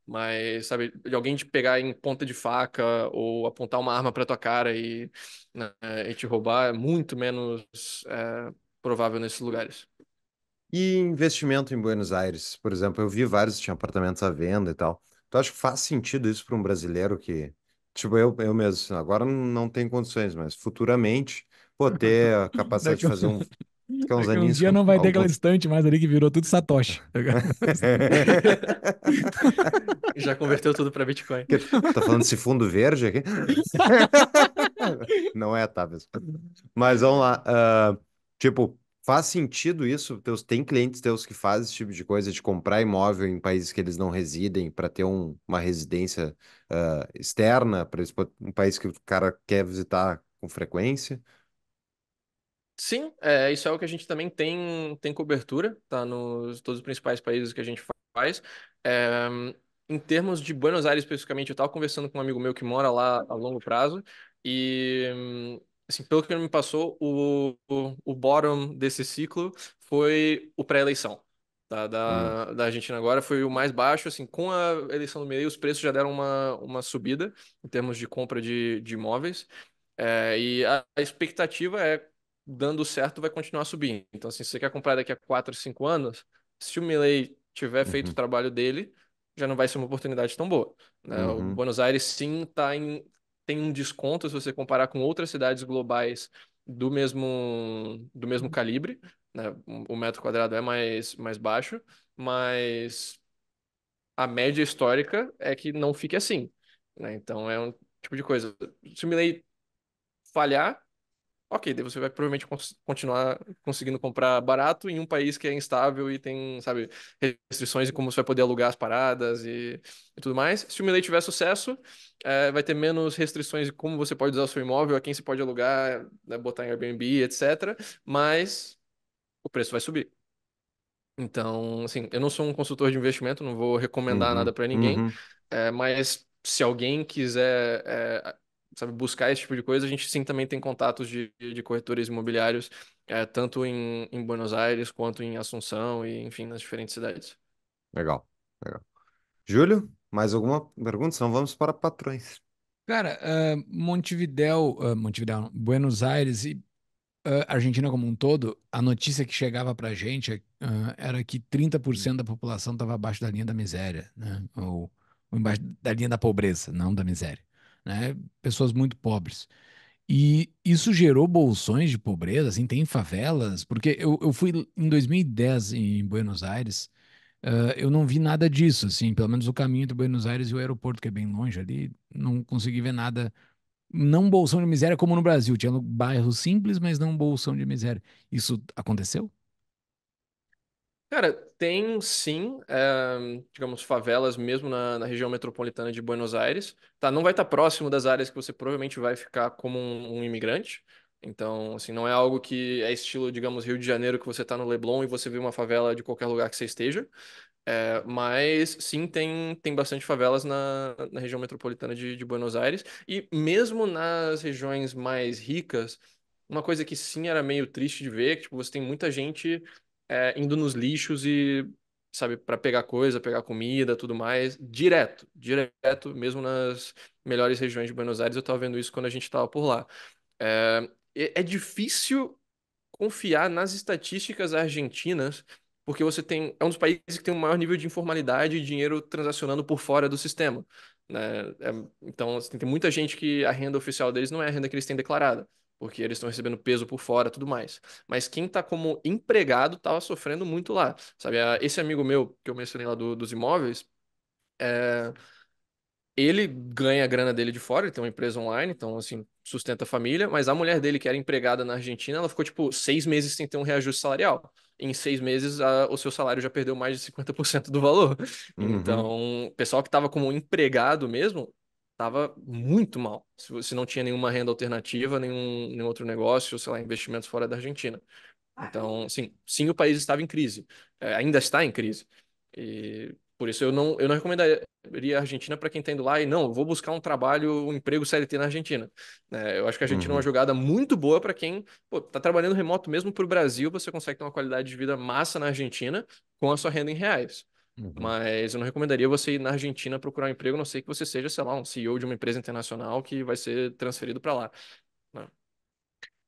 Mas, sabe, de alguém te pegar em ponta de faca ou apontar uma arma para tua cara e, né, e, te roubar é muito menos é, provável nesses lugares. E investimento em Buenos Aires, por exemplo, eu vi vários que tinham apartamentos à venda e tal. Tu acha que faz sentido isso para um brasileiro que Tipo, eu, eu mesmo, agora não tem condições, mas futuramente, pô, ter a capacidade de fazer um. Ficar uns Um dia com não vai ter aquela estante mais ali que virou tudo Satoshi. Já converteu tudo para Bitcoin. Tá falando desse fundo verde aqui? Não é, tá, mesmo. Mas vamos lá. Ah, tipo, Faz sentido isso? Teus, tem clientes teus que fazem esse tipo de coisa, de comprar imóvel em países que eles não residem para ter um, uma residência uh, externa, para um país que o cara quer visitar com frequência? Sim, é, isso é o que a gente também tem, tem cobertura, tá? Nos todos os principais países que a gente faz. É, em termos de Buenos Aires especificamente, eu estava conversando com um amigo meu que mora lá a longo prazo e assim, pelo que me passou, o, o, o bottom desse ciclo foi o pré-eleição da, da, hum. da, Argentina agora, foi o mais baixo, assim, com a eleição do meio, os preços já deram uma, uma subida em termos de compra de, de imóveis, é, e a, a, expectativa é, dando certo, vai continuar subindo. Então, assim, se você quer comprar daqui a 4, 5 anos, se o Milley tiver uhum. feito o uhum. trabalho dele, já não vai ser uma oportunidade tão boa. Né? Uhum. O Buenos Aires, sim, está em tem um desconto se você comparar com outras cidades globais do mesmo, do mesmo uhum. calibre. Né? O metro quadrado é mais, mais baixo, mas a média histórica é que não fique assim. Né? Então é um tipo de coisa. Se o Milley falhar, ok, daí você vai provavelmente continuar conseguindo comprar barato em um país que é instável e tem, sabe, restrições em como você vai poder alugar as paradas e, e tudo mais. Se o Milley tiver sucesso, é, vai ter menos restrições de como você pode usar o seu imóvel, a quem você pode alugar, né, botar em Airbnb, etc. Mas o preço vai subir. Então, assim, eu não sou um consultor de investimento, não vou recomendar uhum, nada para ninguém, uhum. é, mas se alguém quiser é, sabe, buscar esse tipo de coisa, a gente sim também tem contatos de, de corretores imobiliários, é, tanto em, em Buenos Aires quanto em Assunção e, enfim, nas diferentes cidades. Legal, legal. Júlio, mais alguma pergunta? Senão vamos para patrões. Cara, uh, Montevidéu, uh, Montevidéu, Buenos Aires e uh, Argentina como um todo, a notícia que chegava para a gente era que 30% da população estava abaixo da linha da miséria, né? Ou, ou embaixo da linha da pobreza, não da miséria né? Pessoas muito pobres. E isso gerou bolsões de pobreza, assim, tem favelas, porque eu, eu fui em 2010 em Buenos Aires, uh, eu não vi nada disso, assim, pelo menos o caminho entre Buenos Aires e o aeroporto, que é bem longe ali, não consegui ver nada, não bolsão de miséria como no Brasil, tinha bairros simples, mas não bolsão de miséria. Isso aconteceu? Cara, tem sim, é, digamos, favelas mesmo na, na região metropolitana de Buenos Aires. Tá, não vai estar tá próximo das áreas que você provavelmente vai ficar como um, um imigrante. Então, assim, não é algo que é estilo, digamos, Rio de Janeiro, que você está no Leblon e você vê uma favela de qualquer lugar que você esteja. É, mas sim, tem, tem bastante favelas na, na região metropolitana de, de Buenos Aires. E mesmo nas regiões mais ricas, uma coisa que sim era meio triste de ver, é que tipo, você tem muita gente é, indo nos lixos e, sabe, para pegar coisa, pegar comida, tudo mais, direto, direto, mesmo nas melhores regiões de Buenos Aires, eu estava vendo isso quando a gente estava por lá. É, é difícil confiar nas estatísticas argentinas, porque você tem é um dos países que tem o maior nível de informalidade e dinheiro transacionando por fora do sistema. Né? É, então, assim, tem muita gente que a renda oficial deles não é a renda que eles têm declarada porque eles estão recebendo peso por fora tudo mais. Mas quem está como empregado estava sofrendo muito lá. Sabe, ah, esse amigo meu que eu mencionei lá do, dos imóveis, é... ele ganha a grana dele de fora, ele tem uma empresa online, então assim, sustenta a família, mas a mulher dele, que era empregada na Argentina, ela ficou tipo seis meses sem ter um reajuste salarial. Em seis meses, a... o seu salário já perdeu mais de 50% do valor. Uhum. Então, o pessoal que estava como empregado mesmo estava muito mal, se você não tinha nenhuma renda alternativa, nenhum, nenhum outro negócio, sei lá, investimentos fora da Argentina. Ah, é? Então, sim, sim, o país estava em crise, é, ainda está em crise. E por isso eu não, eu não recomendaria a Argentina para quem está indo lá e não, vou buscar um trabalho, um emprego CLT na Argentina. É, eu acho que a Argentina uhum. é uma jogada muito boa para quem está trabalhando remoto mesmo para o Brasil, você consegue ter uma qualidade de vida massa na Argentina com a sua renda em reais. Uhum. Mas eu não recomendaria você ir na Argentina procurar um emprego, a não sei que você seja, sei lá, um CEO de uma empresa internacional que vai ser transferido para lá. Né?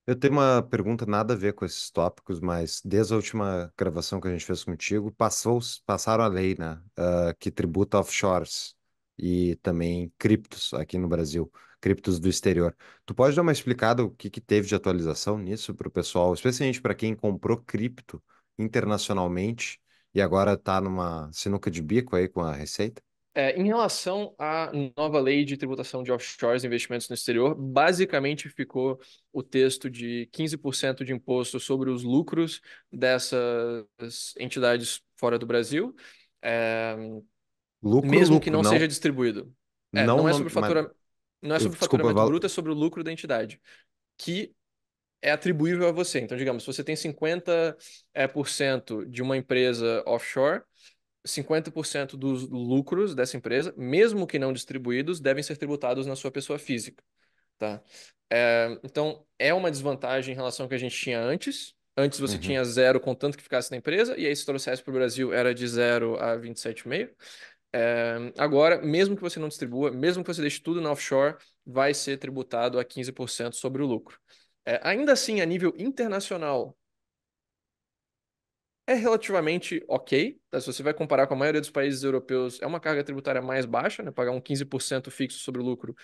Eu tenho uma pergunta nada a ver com esses tópicos, mas desde a última gravação que a gente fez contigo, passou, passaram a lei, né, uh, que tributa offshores e também criptos aqui no Brasil, criptos do exterior. Tu pode dar uma explicada o que, que teve de atualização nisso para o pessoal, especialmente para quem comprou cripto internacionalmente e agora está numa sinuca de bico aí com a Receita? É, em relação à nova lei de tributação de offshores e investimentos no exterior, basicamente ficou o texto de 15% de imposto sobre os lucros dessas entidades fora do Brasil, é, lucro, mesmo lucro, que não, não, seja distribuído. É, não, não, é sobre fatura, mas... não é sobre faturamento Desculpa, bruto, é sobre o lucro da entidade, que é atribuível a você. Então, digamos, se você tem 50% eh, de uma empresa offshore, 50% dos lucros dessa empresa, mesmo que não distribuídos, devem ser tributados na sua pessoa física. Tá? É, então, é uma desvantagem em relação ao que a gente tinha antes. Antes você uhum. tinha zero contanto que ficasse na empresa, e aí se trouxesse para o Brasil era de zero a 27,5. É, eh, agora, mesmo que você não distribua, mesmo que você deixe tudo na offshore, vai ser tributado a 15% sobre o lucro é, ainda assim, a nível internacional, é relativamente ok. Tá? Se você vai comparar com a maioria dos países europeus, é uma carga tributária mais baixa, né? pagar um 15% fixo sobre o lucro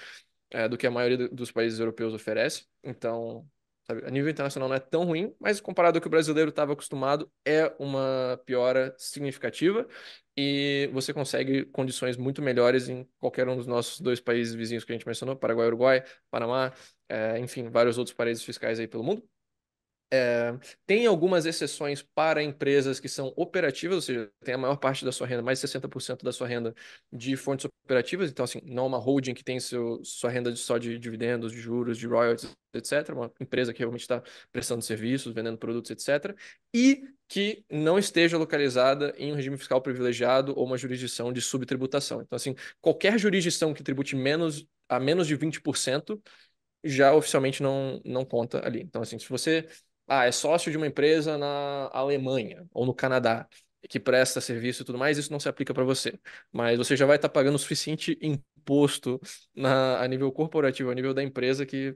é, do que a maioria dos países europeus oferece. Então, Sabe? A nível internacional não é tão ruim, mas comparado ao que o brasileiro estava acostumado, é uma piora significativa e você consegue condições muito melhores em qualquer um dos nossos dois países vizinhos que a gente mencionou, Paraguai, Uruguai, Panamá, é, enfim, vários outros países fiscais aí pelo mundo. É, tem algumas exceções para empresas que são operativas, ou seja, tem a maior parte da sua renda, mais de 60% da sua renda de fontes operativas, então assim, não é uma holding que tem seu, sua renda só de dividendos, de juros, de royalties, etc, uma empresa que realmente está prestando serviços, vendendo produtos, etc, e que não esteja localizada em um regime fiscal privilegiado ou uma jurisdição de subtributação. Então assim, qualquer jurisdição que tribute menos a menos de 20% já oficialmente não, não conta ali. Então, assim, se você ah, é sócio de uma empresa na Alemanha ou no Canadá que presta serviço e tudo mais, isso não se aplica para você. Mas você já vai estar tá pagando o suficiente imposto na, a nível corporativo, a nível da empresa, que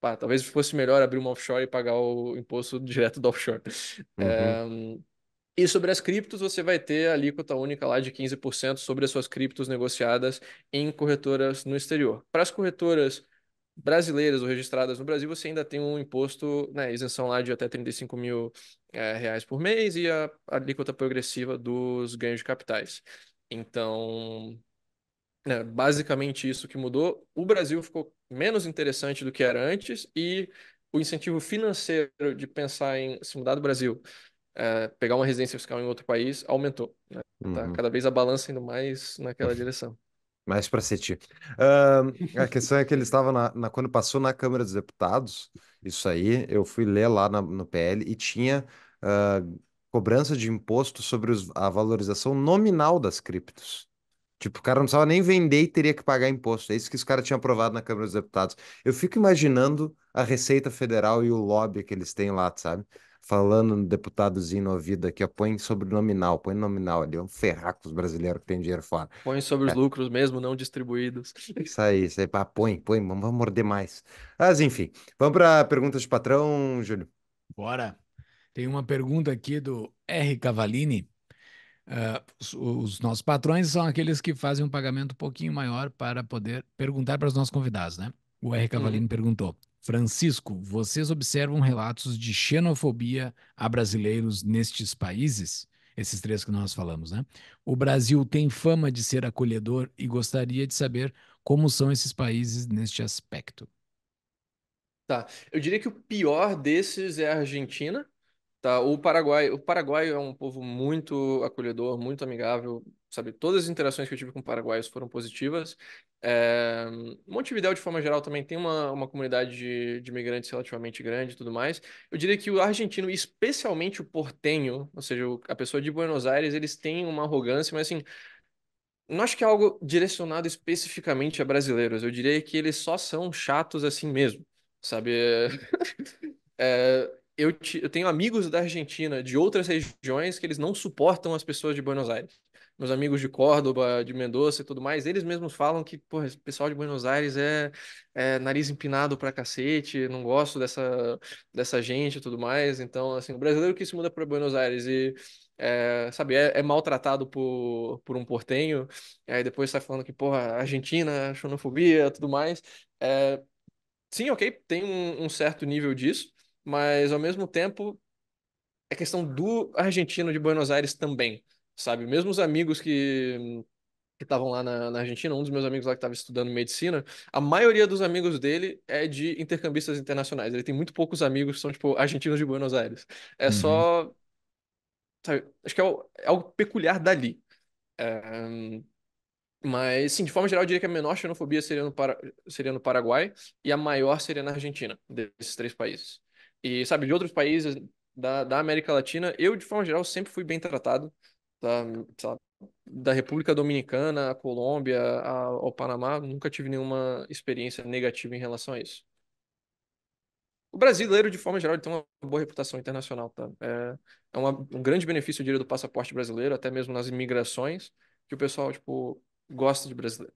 pá, talvez fosse melhor abrir uma offshore e pagar o imposto direto do offshore. Uhum. É... E sobre as criptos, você vai ter a alíquota única lá de 15% sobre as suas criptos negociadas em corretoras no exterior. Para as corretoras brasileiras ou registradas no Brasil, você ainda tem um imposto, né, isenção lá de até 35 mil é, reais por mês e a, alíquota progressiva dos ganhos de capitais. Então, é basicamente isso que mudou. O Brasil ficou menos interessante do que era antes e o incentivo financeiro de pensar em se mudar do Brasil, é, pegar uma residência fiscal em outro país, aumentou. Né? Tá uhum. cada vez a balança indo mais naquela direção. Mais para Seti. Uh, a questão é que ele estava na, na, quando passou na Câmara dos Deputados, isso aí, eu fui ler lá na, no PL e tinha uh, cobrança de imposto sobre os, a valorização nominal das criptos. Tipo, o cara não precisava nem vender e teria que pagar imposto. É isso que os caras tinham aprovado na Câmara dos Deputados. Eu fico imaginando a Receita Federal e o lobby que eles têm lá, sabe? falando no deputadozinho no ouvido aqui, ó, põe sobre nominal, põe nominal ali, é um ferraco os brasileiros que tem dinheiro fora. Põe sobre os é. lucros mesmo, não distribuídos. Isso aí, isso aí, põe, põe, vamos morder mais. Mas enfim, vamos para perguntas de patrão, Júlio. Bora. Tem uma pergunta aqui do R. Cavalini. Uh, os, os, nossos patrões são aqueles que fazem um pagamento um pouquinho maior para poder perguntar para os nossos convidados, né? O R. Cavalini uhum. perguntou: Francisco, vocês observam relatos de xenofobia a brasileiros nestes países? Esses três que nós falamos, né? O Brasil tem fama de ser acolhedor e gostaria de saber como são esses países neste aspecto. Tá. Eu diria que o pior desses é a Argentina, tá? O Paraguai, o Paraguai é um povo muito acolhedor, muito amigável, sabe? Todas as interações que eu tive com paraguaios foram positivas. É, eh, Montevideo, de forma geral, também tem uma, uma comunidade de, de imigrantes relativamente grande e tudo mais. Eu diria que o argentino, especialmente o portenho, ou seja, a pessoa de Buenos Aires, eles têm uma arrogância, mas assim, não acho que é algo direcionado especificamente a brasileiros. Eu diria que eles só são chatos assim mesmo, sabe? é, eu, te, eu tenho amigos da Argentina, de outras regiões, que eles não suportam as pessoas de Buenos Aires meus amigos de Córdoba, de Mendoza e tudo mais, eles mesmos falam que, porra, esse pessoal de Buenos Aires é, é nariz empinado pra cacete, não gosto dessa, dessa gente e tudo mais. Então, assim, o brasileiro que se muda para Buenos Aires e é, sabe, é, é, maltratado por, por um portenho, aí depois sai falando que, porra, Argentina, xenofobia, tudo mais. É, sim, ok, tem um, um, certo nível disso, mas ao mesmo tempo é questão do argentino de Buenos Aires também sabe? Mesmo os amigos que que estavam lá na, na, Argentina, um dos meus amigos lá que estava estudando medicina, a maioria dos amigos dele é de intercambistas internacionais. Ele tem muito poucos amigos que são, tipo, argentinos de Buenos Aires. É uhum. só. Sabe, acho que é, é algo peculiar dali. É, mas, sim, de forma geral, eu diria que a menor xenofobia seria no, Para... seria no Paraguai e a maior seria na Argentina, desses três países. E, sabe, de outros países da, da América Latina, eu, de forma geral, sempre fui bem tratado da, lá, da República Dominicana, a Colômbia, a, ao Panamá, nunca tive nenhuma experiência negativa em relação a isso. O brasileiro, de forma geral, tem uma boa reputação internacional, tá? É, é uma, um grande benefício diria, do passaporte brasileiro, até mesmo nas imigrações, que o pessoal, tipo, gosta de brasileiro.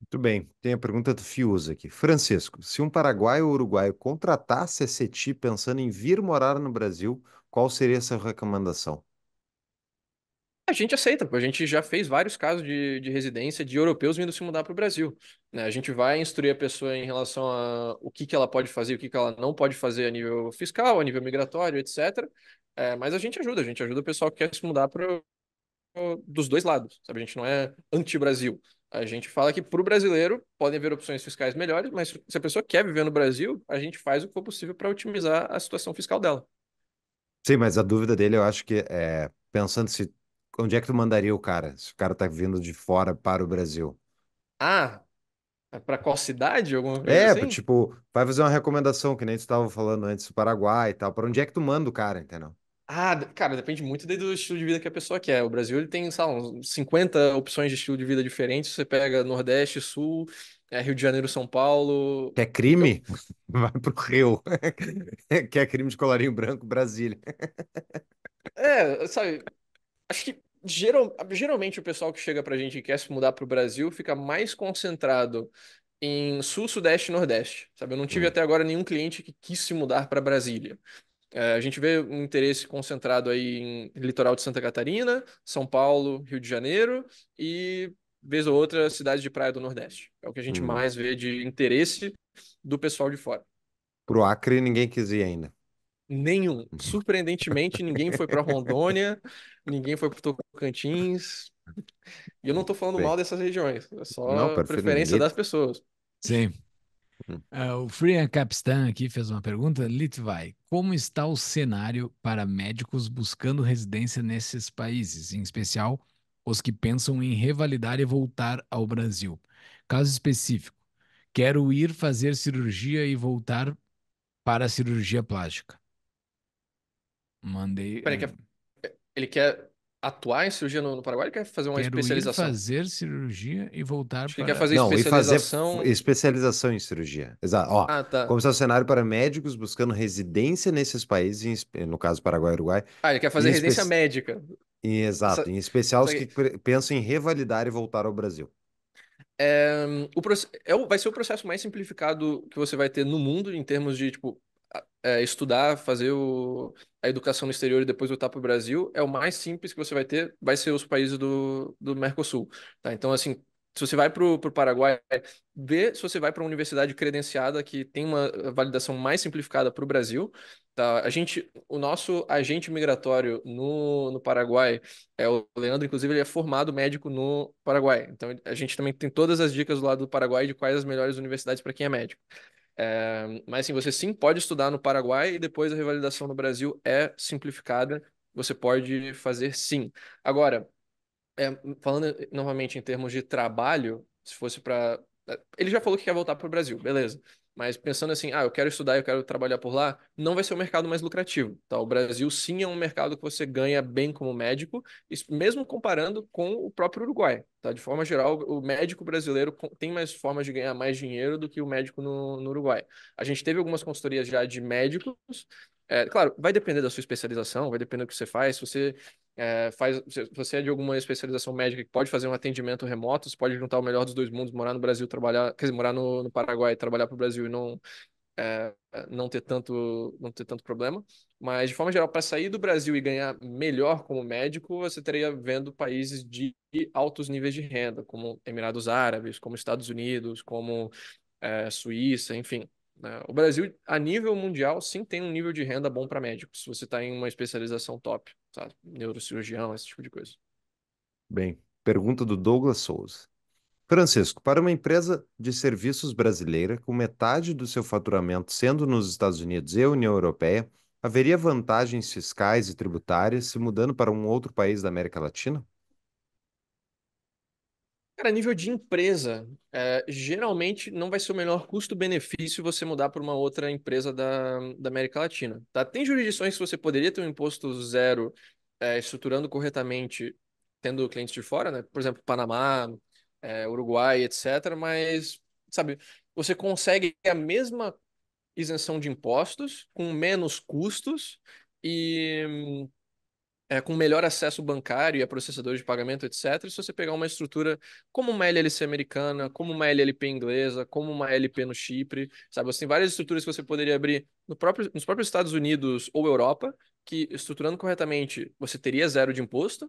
Muito bem. Tem a pergunta do Fiuza aqui. Francisco, se um paraguaio ou uruguaio contratasse a CETI pensando em vir morar no Brasil, qual seria essa recomendação? A gente aceita, porque a gente já fez vários casos de, de residência de europeus vindo se mudar para o Brasil. Né? A gente vai instruir a pessoa em relação a o que, que ela pode fazer, o que, que ela não pode fazer a nível fiscal, a nível migratório, etc. É, mas a gente ajuda, a gente ajuda o pessoal que quer se mudar pro, dos dois lados, sabe? A gente não é anti-Brasil. A gente fala que para o brasileiro podem haver opções fiscais melhores, mas se a pessoa quer viver no Brasil, a gente faz o que for possível para otimizar a situação fiscal dela. Sim, mas a dúvida dele, eu acho que é pensando se onde é que tu mandaria o cara? Se o cara tá vindo de fora para o Brasil. Ah, é para qual cidade? Alguma coisa é, assim? tipo, vai fazer uma recomendação, que nem tu estava falando antes, do Paraguai e tal. Para onde é que tu manda o cara, entendeu? Ah, cara, depende muito do estilo de vida que a pessoa quer. O Brasil ele tem, sabe, uns 50 opções de estilo de vida diferentes. Você pega Nordeste, Sul, é Rio de Janeiro, São Paulo. Quer crime? Eu... Vai pro Rio. Quer crime de colarinho branco, Brasília. É, sabe, acho que geral, geralmente o pessoal que chega para a gente e quer se mudar para o Brasil fica mais concentrado em Sul, Sudeste e Nordeste. Sabe? Eu não tive hum. até agora nenhum cliente que quis se mudar para Brasília. É, a gente vê um interesse concentrado aí em litoral de Santa Catarina, São Paulo, Rio de Janeiro e vez ou outra cidade de praia do Nordeste. É o que a gente hum. mais vê de interesse do pessoal de fora. Pro Acre ninguém quis ir ainda. Nenhum. Uhum. Surpreendentemente, ninguém foi para Rondônia. ninguém foi pro Tocantins. E eu não tô falando mal dessas regiões, é só não, a preferência das pessoas. Sim. Uh, o Frian Capstan aqui fez uma pergunta. Litvai, como está o cenário para médicos buscando residência nesses países, em especial os que pensam em revalidar e voltar ao Brasil? Caso específico, quero ir fazer cirurgia e voltar para a cirurgia plástica. Mandei. Peraí, é, que ele quer atuar em cirurgia no, no Paraguai ou quer fazer uma Quero especialização? Quer fazer cirurgia e voltar Acho para... Ele quer fazer Não, especialização... Fazer especialização em cirurgia. Exato. ah, tá. Como o cenário para médicos buscando residência nesses países, no caso Paraguai e Uruguai. Ah, ele quer fazer residência espe... médica. E, exato, Essa... em especial os que pensam em revalidar e voltar ao Brasil. É, hum, o, é, vai ser o processo mais simplificado que você vai ter no mundo em termos de, tipo, é, estudar, fazer o, a educação no exterior e depois voltar para o Brasil, é o mais simples que você vai ter, vai ser os países do, do Mercosul. Tá? Então, assim, se você vai para o Paraguai, vê se você vai para uma universidade credenciada que tem uma validação mais simplificada para o Brasil. Tá? A gente, o nosso agente migratório no, no Paraguai, é o Leandro, inclusive, ele é formado médico no Paraguai. Então, a gente também tem todas as dicas do lado do Paraguai de quais as melhores universidades para quem é médico. É, mas assim, você sim pode estudar no Paraguai e depois a revalidação no Brasil é simplificada. Você pode fazer sim. Agora, é, falando novamente em termos de trabalho, se fosse para. Eh, ele já falou que quer voltar para o Brasil, beleza. Mas pensando assim, ah, eu quero estudar, eu quero trabalhar por lá, não vai ser o um mercado mais lucrativo, tá? O Brasil sim é um mercado que você ganha bem como médico, mesmo comparando com o próprio Uruguai, tá? De forma geral, o médico brasileiro tem mais formas de ganhar mais dinheiro do que o médico no, no Uruguai. A gente teve algumas consultorias já de médicos é, claro, vai depender da sua especialização, vai depender do que você faz. Se você, é, faz, se você é de alguma especialização médica que pode fazer um atendimento remoto, você pode juntar o melhor dos dois mundos, morar no Brasil, trabalhar, quer dizer, morar no, no Paraguai, trabalhar para o Brasil e não, é, não, ter tanto, não ter tanto problema. Mas, de forma geral, para sair do Brasil e ganhar melhor como médico, você teria vendo países de altos níveis de renda, como Emirados Árabes, como Estados Unidos, como é, Suíça, enfim. Né? O Brasil, a nível mundial, sim tem um nível de renda bom para médicos, se você está em uma especialização top, tá? Neurocirurgião, esse tipo de coisa. Bem, pergunta do Douglas Souza. Francisco, para uma empresa de serviços brasileira com metade do seu faturamento sendo nos Estados Unidos e União Europeia, haveria vantagens fiscais e tributárias se mudando para um outro país da América Latina? Cara, nível de empresa, é, geralmente não vai ser o melhor custo-benefício você mudar para uma outra empresa da, da América Latina. Tá? Tem jurisdições que você poderia ter um imposto zero é, estruturando corretamente, tendo clientes de fora, né? Por exemplo, Panamá, é, Uruguai, etc. Mas, sabe, você consegue a mesma isenção de impostos com menos custos e é, com melhor acesso bancário e a processadores de pagamento, etc., se você pegar uma estrutura como uma LLC americana, como uma LLP inglesa, como uma LP no Chipre, sabe? Você tem várias estruturas que você poderia abrir no próprio, nos próprios Estados Unidos ou Europa, que estruturando corretamente você teria zero de imposto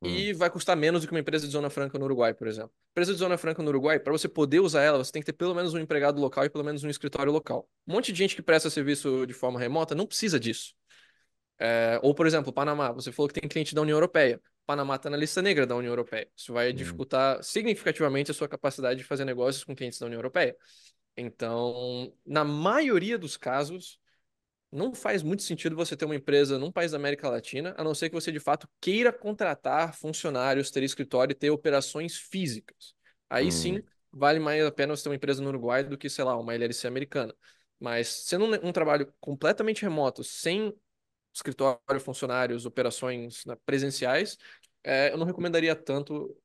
hum. e vai custar menos do que uma empresa de zona franca no Uruguai, por exemplo. Empresa de zona franca no Uruguai, para você poder usar ela, você tem que ter pelo menos um empregado local e pelo menos um escritório local. Um monte de gente que presta serviço de forma remota não precisa disso. É, ou, por exemplo, Panamá. Você falou que tem cliente da União Europeia. Panamá está na lista negra da União Europeia. Isso vai uhum. dificultar significativamente a sua capacidade de fazer negócios com clientes da União Europeia. Então, na maioria dos casos, não faz muito sentido você ter uma empresa num país da América Latina, a não ser que você de fato queira contratar funcionários, ter escritório e ter operações físicas. Aí hum. sim, vale mais a pena você ter uma empresa no Uruguai do que, sei lá, uma LLC americana. Mas sendo um, um trabalho completamente remoto, sem escritório, funcionários, operações né, presenciais, é, eu não recomendaria tanto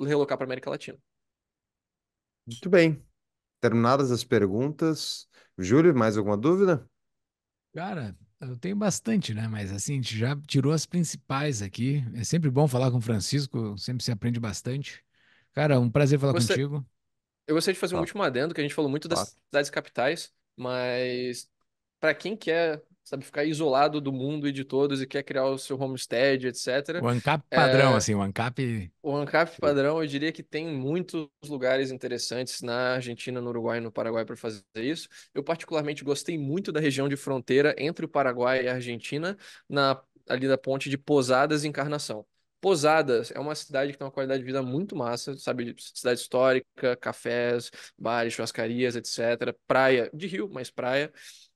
relocar para América Latina. Muito bem. Terminadas as perguntas. Júlio, mais alguma dúvida? Cara, eu tenho bastante, né? Mas assim, a gente já tirou as principais aqui. É sempre bom falar com o Francisco, sempre se aprende bastante. Cara, um prazer falar Você... contigo. Eu gostaria de fazer um ah. último adendo, que a gente falou muito das ah. cidades capitais, mas para quem quer sabe, ficar isolado do mundo e de todos e quer criar o seu homestead, etc. O ANCAP é, padrão, é... assim, o ANCAP... O ANCAP padrão, eu diria que tem muitos lugares interessantes na Argentina, no Uruguai e no Paraguai para fazer isso. Eu particularmente gostei muito da região de fronteira entre o Paraguai e a Argentina, na, ali da ponte de Posadas e Encarnação. Posadas é uma cidade que tem uma qualidade de vida muito massa, sabe? Cidade histórica, cafés, bares, churrascarias, etc. Praia de rio, mas praia.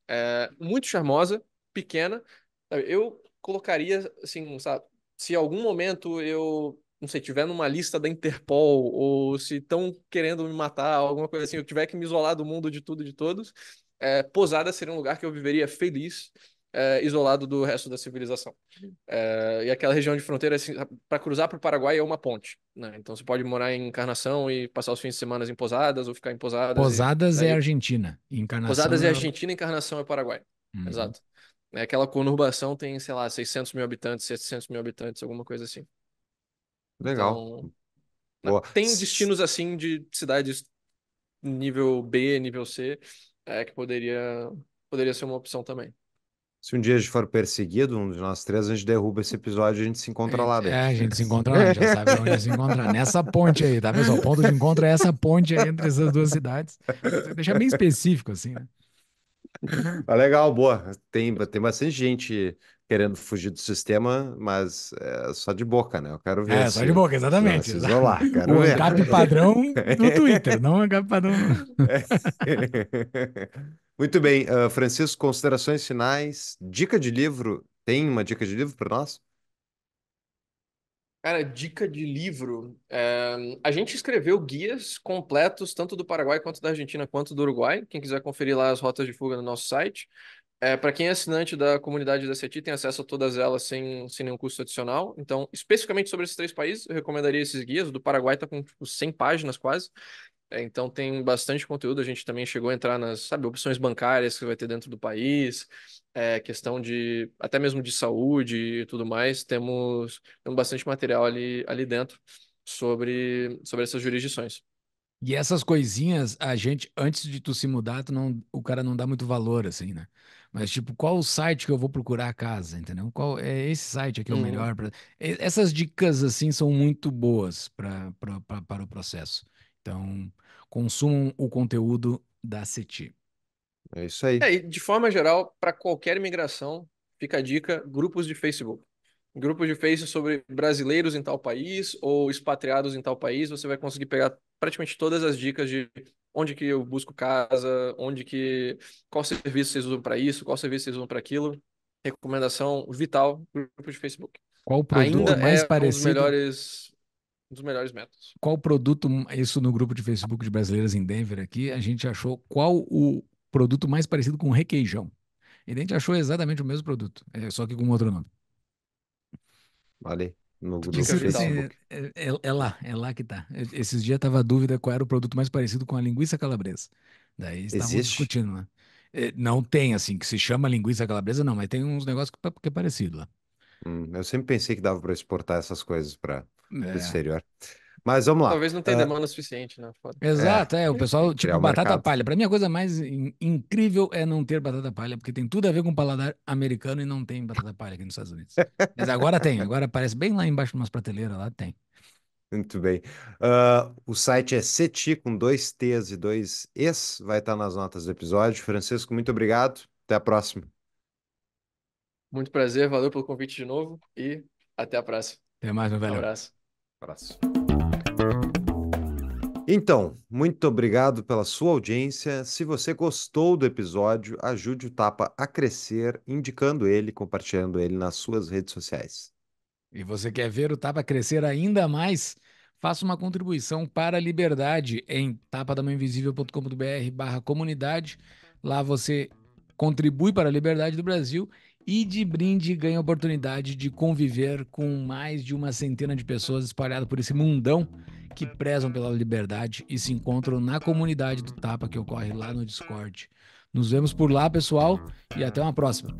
É, muito charmosa, pequena. Eu colocaria, assim, sabe, se algum momento eu, não sei, tiver numa lista da Interpol, ou se estão querendo me matar, alguma coisa assim, eu tiver que me isolar do mundo de tudo e de todos, é, Posada seria um lugar que eu viveria feliz é, isolado do resto da civilização. É, e aquela região de fronteira, assim, para cruzar para o Paraguai é uma ponte. Né? Então você pode morar em Encarnação e passar os fins de semana em Posadas ou ficar em Posadas. Posadas e, é Argentina. Encarnação Posadas é... é Argentina, Encarnação é Paraguai. Uhum. Exato. É aquela conurbação tem, sei lá, 600 mil habitantes, 700 mil habitantes, alguma coisa assim. Legal. Então, né, tem destinos assim de cidades nível B, nível C, é, que poderia, poderia ser uma opção também. Se um dia a gente for perseguido, um de nós três, a gente derruba esse episódio e a gente se encontra lá dentro. É, a gente se encontra lá, já sabe onde se encontrar. Nessa ponte aí, tá, pessoal? O ponto de encontro é essa ponte aí entre essas duas cidades. Deixa bem específico, assim, né? Ah, legal, boa. Tem, tem bastante gente querendo fugir do sistema, mas é só de boca, né? Eu quero ver. É, se... só de boca, exatamente. Não, se isolar, quero o ver. ANCAP padrão do Twitter, não o ANCAP padrão. No... Muito bem, uh, Francisco, considerações finais, dica de livro, tem uma dica de livro para nós? Cara, dica de livro. É, a gente escreveu guias completos, tanto do Paraguai quanto da Argentina, quanto do Uruguai. Quem quiser conferir lá as rotas de fuga no nosso site. É, para quem é assinante da comunidade da CETI, tem acesso a todas elas sem, sem nenhum custo adicional. Então, especificamente sobre esses três países, eu recomendaria esses guias. O do Paraguai está com tipo, 100 páginas quase. É, então, tem bastante conteúdo. A gente também chegou a entrar nas sabe, opções bancárias que vai ter dentro do país, é, questão de até mesmo de saúde e tudo mais. Temos, temos bastante material ali, ali dentro sobre, sobre essas jurisdições. E essas coisinhas, a gente, antes de tu se mudar, tu não, o cara não dá muito valor, assim, né? Mas, tipo, qual o site que eu vou procurar a casa, entendeu? Qual é esse site aqui é o hum. melhor? Pra... Essas dicas, assim, são muito boas para o processo. Então, consumam o conteúdo da CETI. É isso aí. É, de forma geral, para qualquer imigração, fica a dica: grupos de Facebook. Grupos de Facebook sobre brasileiros em tal país ou expatriados em tal país, você vai conseguir pegar praticamente todas as dicas de onde que eu busco casa, onde que qual serviço vocês usam para isso, qual serviço vocês usam para aquilo. Recomendação vital grupo de Facebook. Qual o produto Ainda mais é parecido? Um dos melhores um dos melhores métodos. Qual produto, isso no grupo de Facebook de brasileiras em Denver aqui, a gente achou qual o produto mais parecido com requeijão. E a gente achou exatamente o mesmo produto, é, só que com outro nome. Vale no, Facebook. É, é, é, lá, é lá que tá. Esses dias tava a dúvida qual era o produto mais parecido com a linguiça calabresa. Daí estavam discutindo lá. Né? É, não tem, assim, que se chama linguiça calabresa, não, mas tem uns negócios que, é parecido lá. Hum, eu sempre pensei que dava para exportar essas coisas para o é. exterior. Mas vamos lá. Talvez não tenha ah, demanda suficiente, né? Foda. Exato, é. é. O pessoal, tipo, batata palha. Para mim, a coisa mais incrível é não ter batata palha, porque tem tudo a ver com o paladar americano e não tem batata palha aqui nos Estados Unidos. Mas agora tem, agora aparece bem lá embaixo de umas prateleiras, lá tem. Muito bem. Uh, o site é CETI, com dois T's e dois Es. Vai estar nas notas do episódio. Francisco, muito obrigado. Até a próxima. Muito prazer, valeu pelo convite de novo e até a próxima. Até mais, meu velho. Um abraço. Um abraço. Então, muito obrigado pela sua audiência. Se você gostou do episódio, ajude o Tapa a crescer indicando ele, compartilhando ele nas suas redes sociais. E você quer ver o Tapa crescer ainda mais? Faça uma contribuição para a liberdade em tapadamãoinvisível.com.br barra comunidade. Lá você contribui para a liberdade do Brasil e de brinde ganha a oportunidade de conviver com mais de uma centena de pessoas espalhadas por esse mundão que prezam pela liberdade e se encontram na comunidade do Tapa que ocorre lá no Discord. Nos vemos por lá, pessoal, e até uma próxima.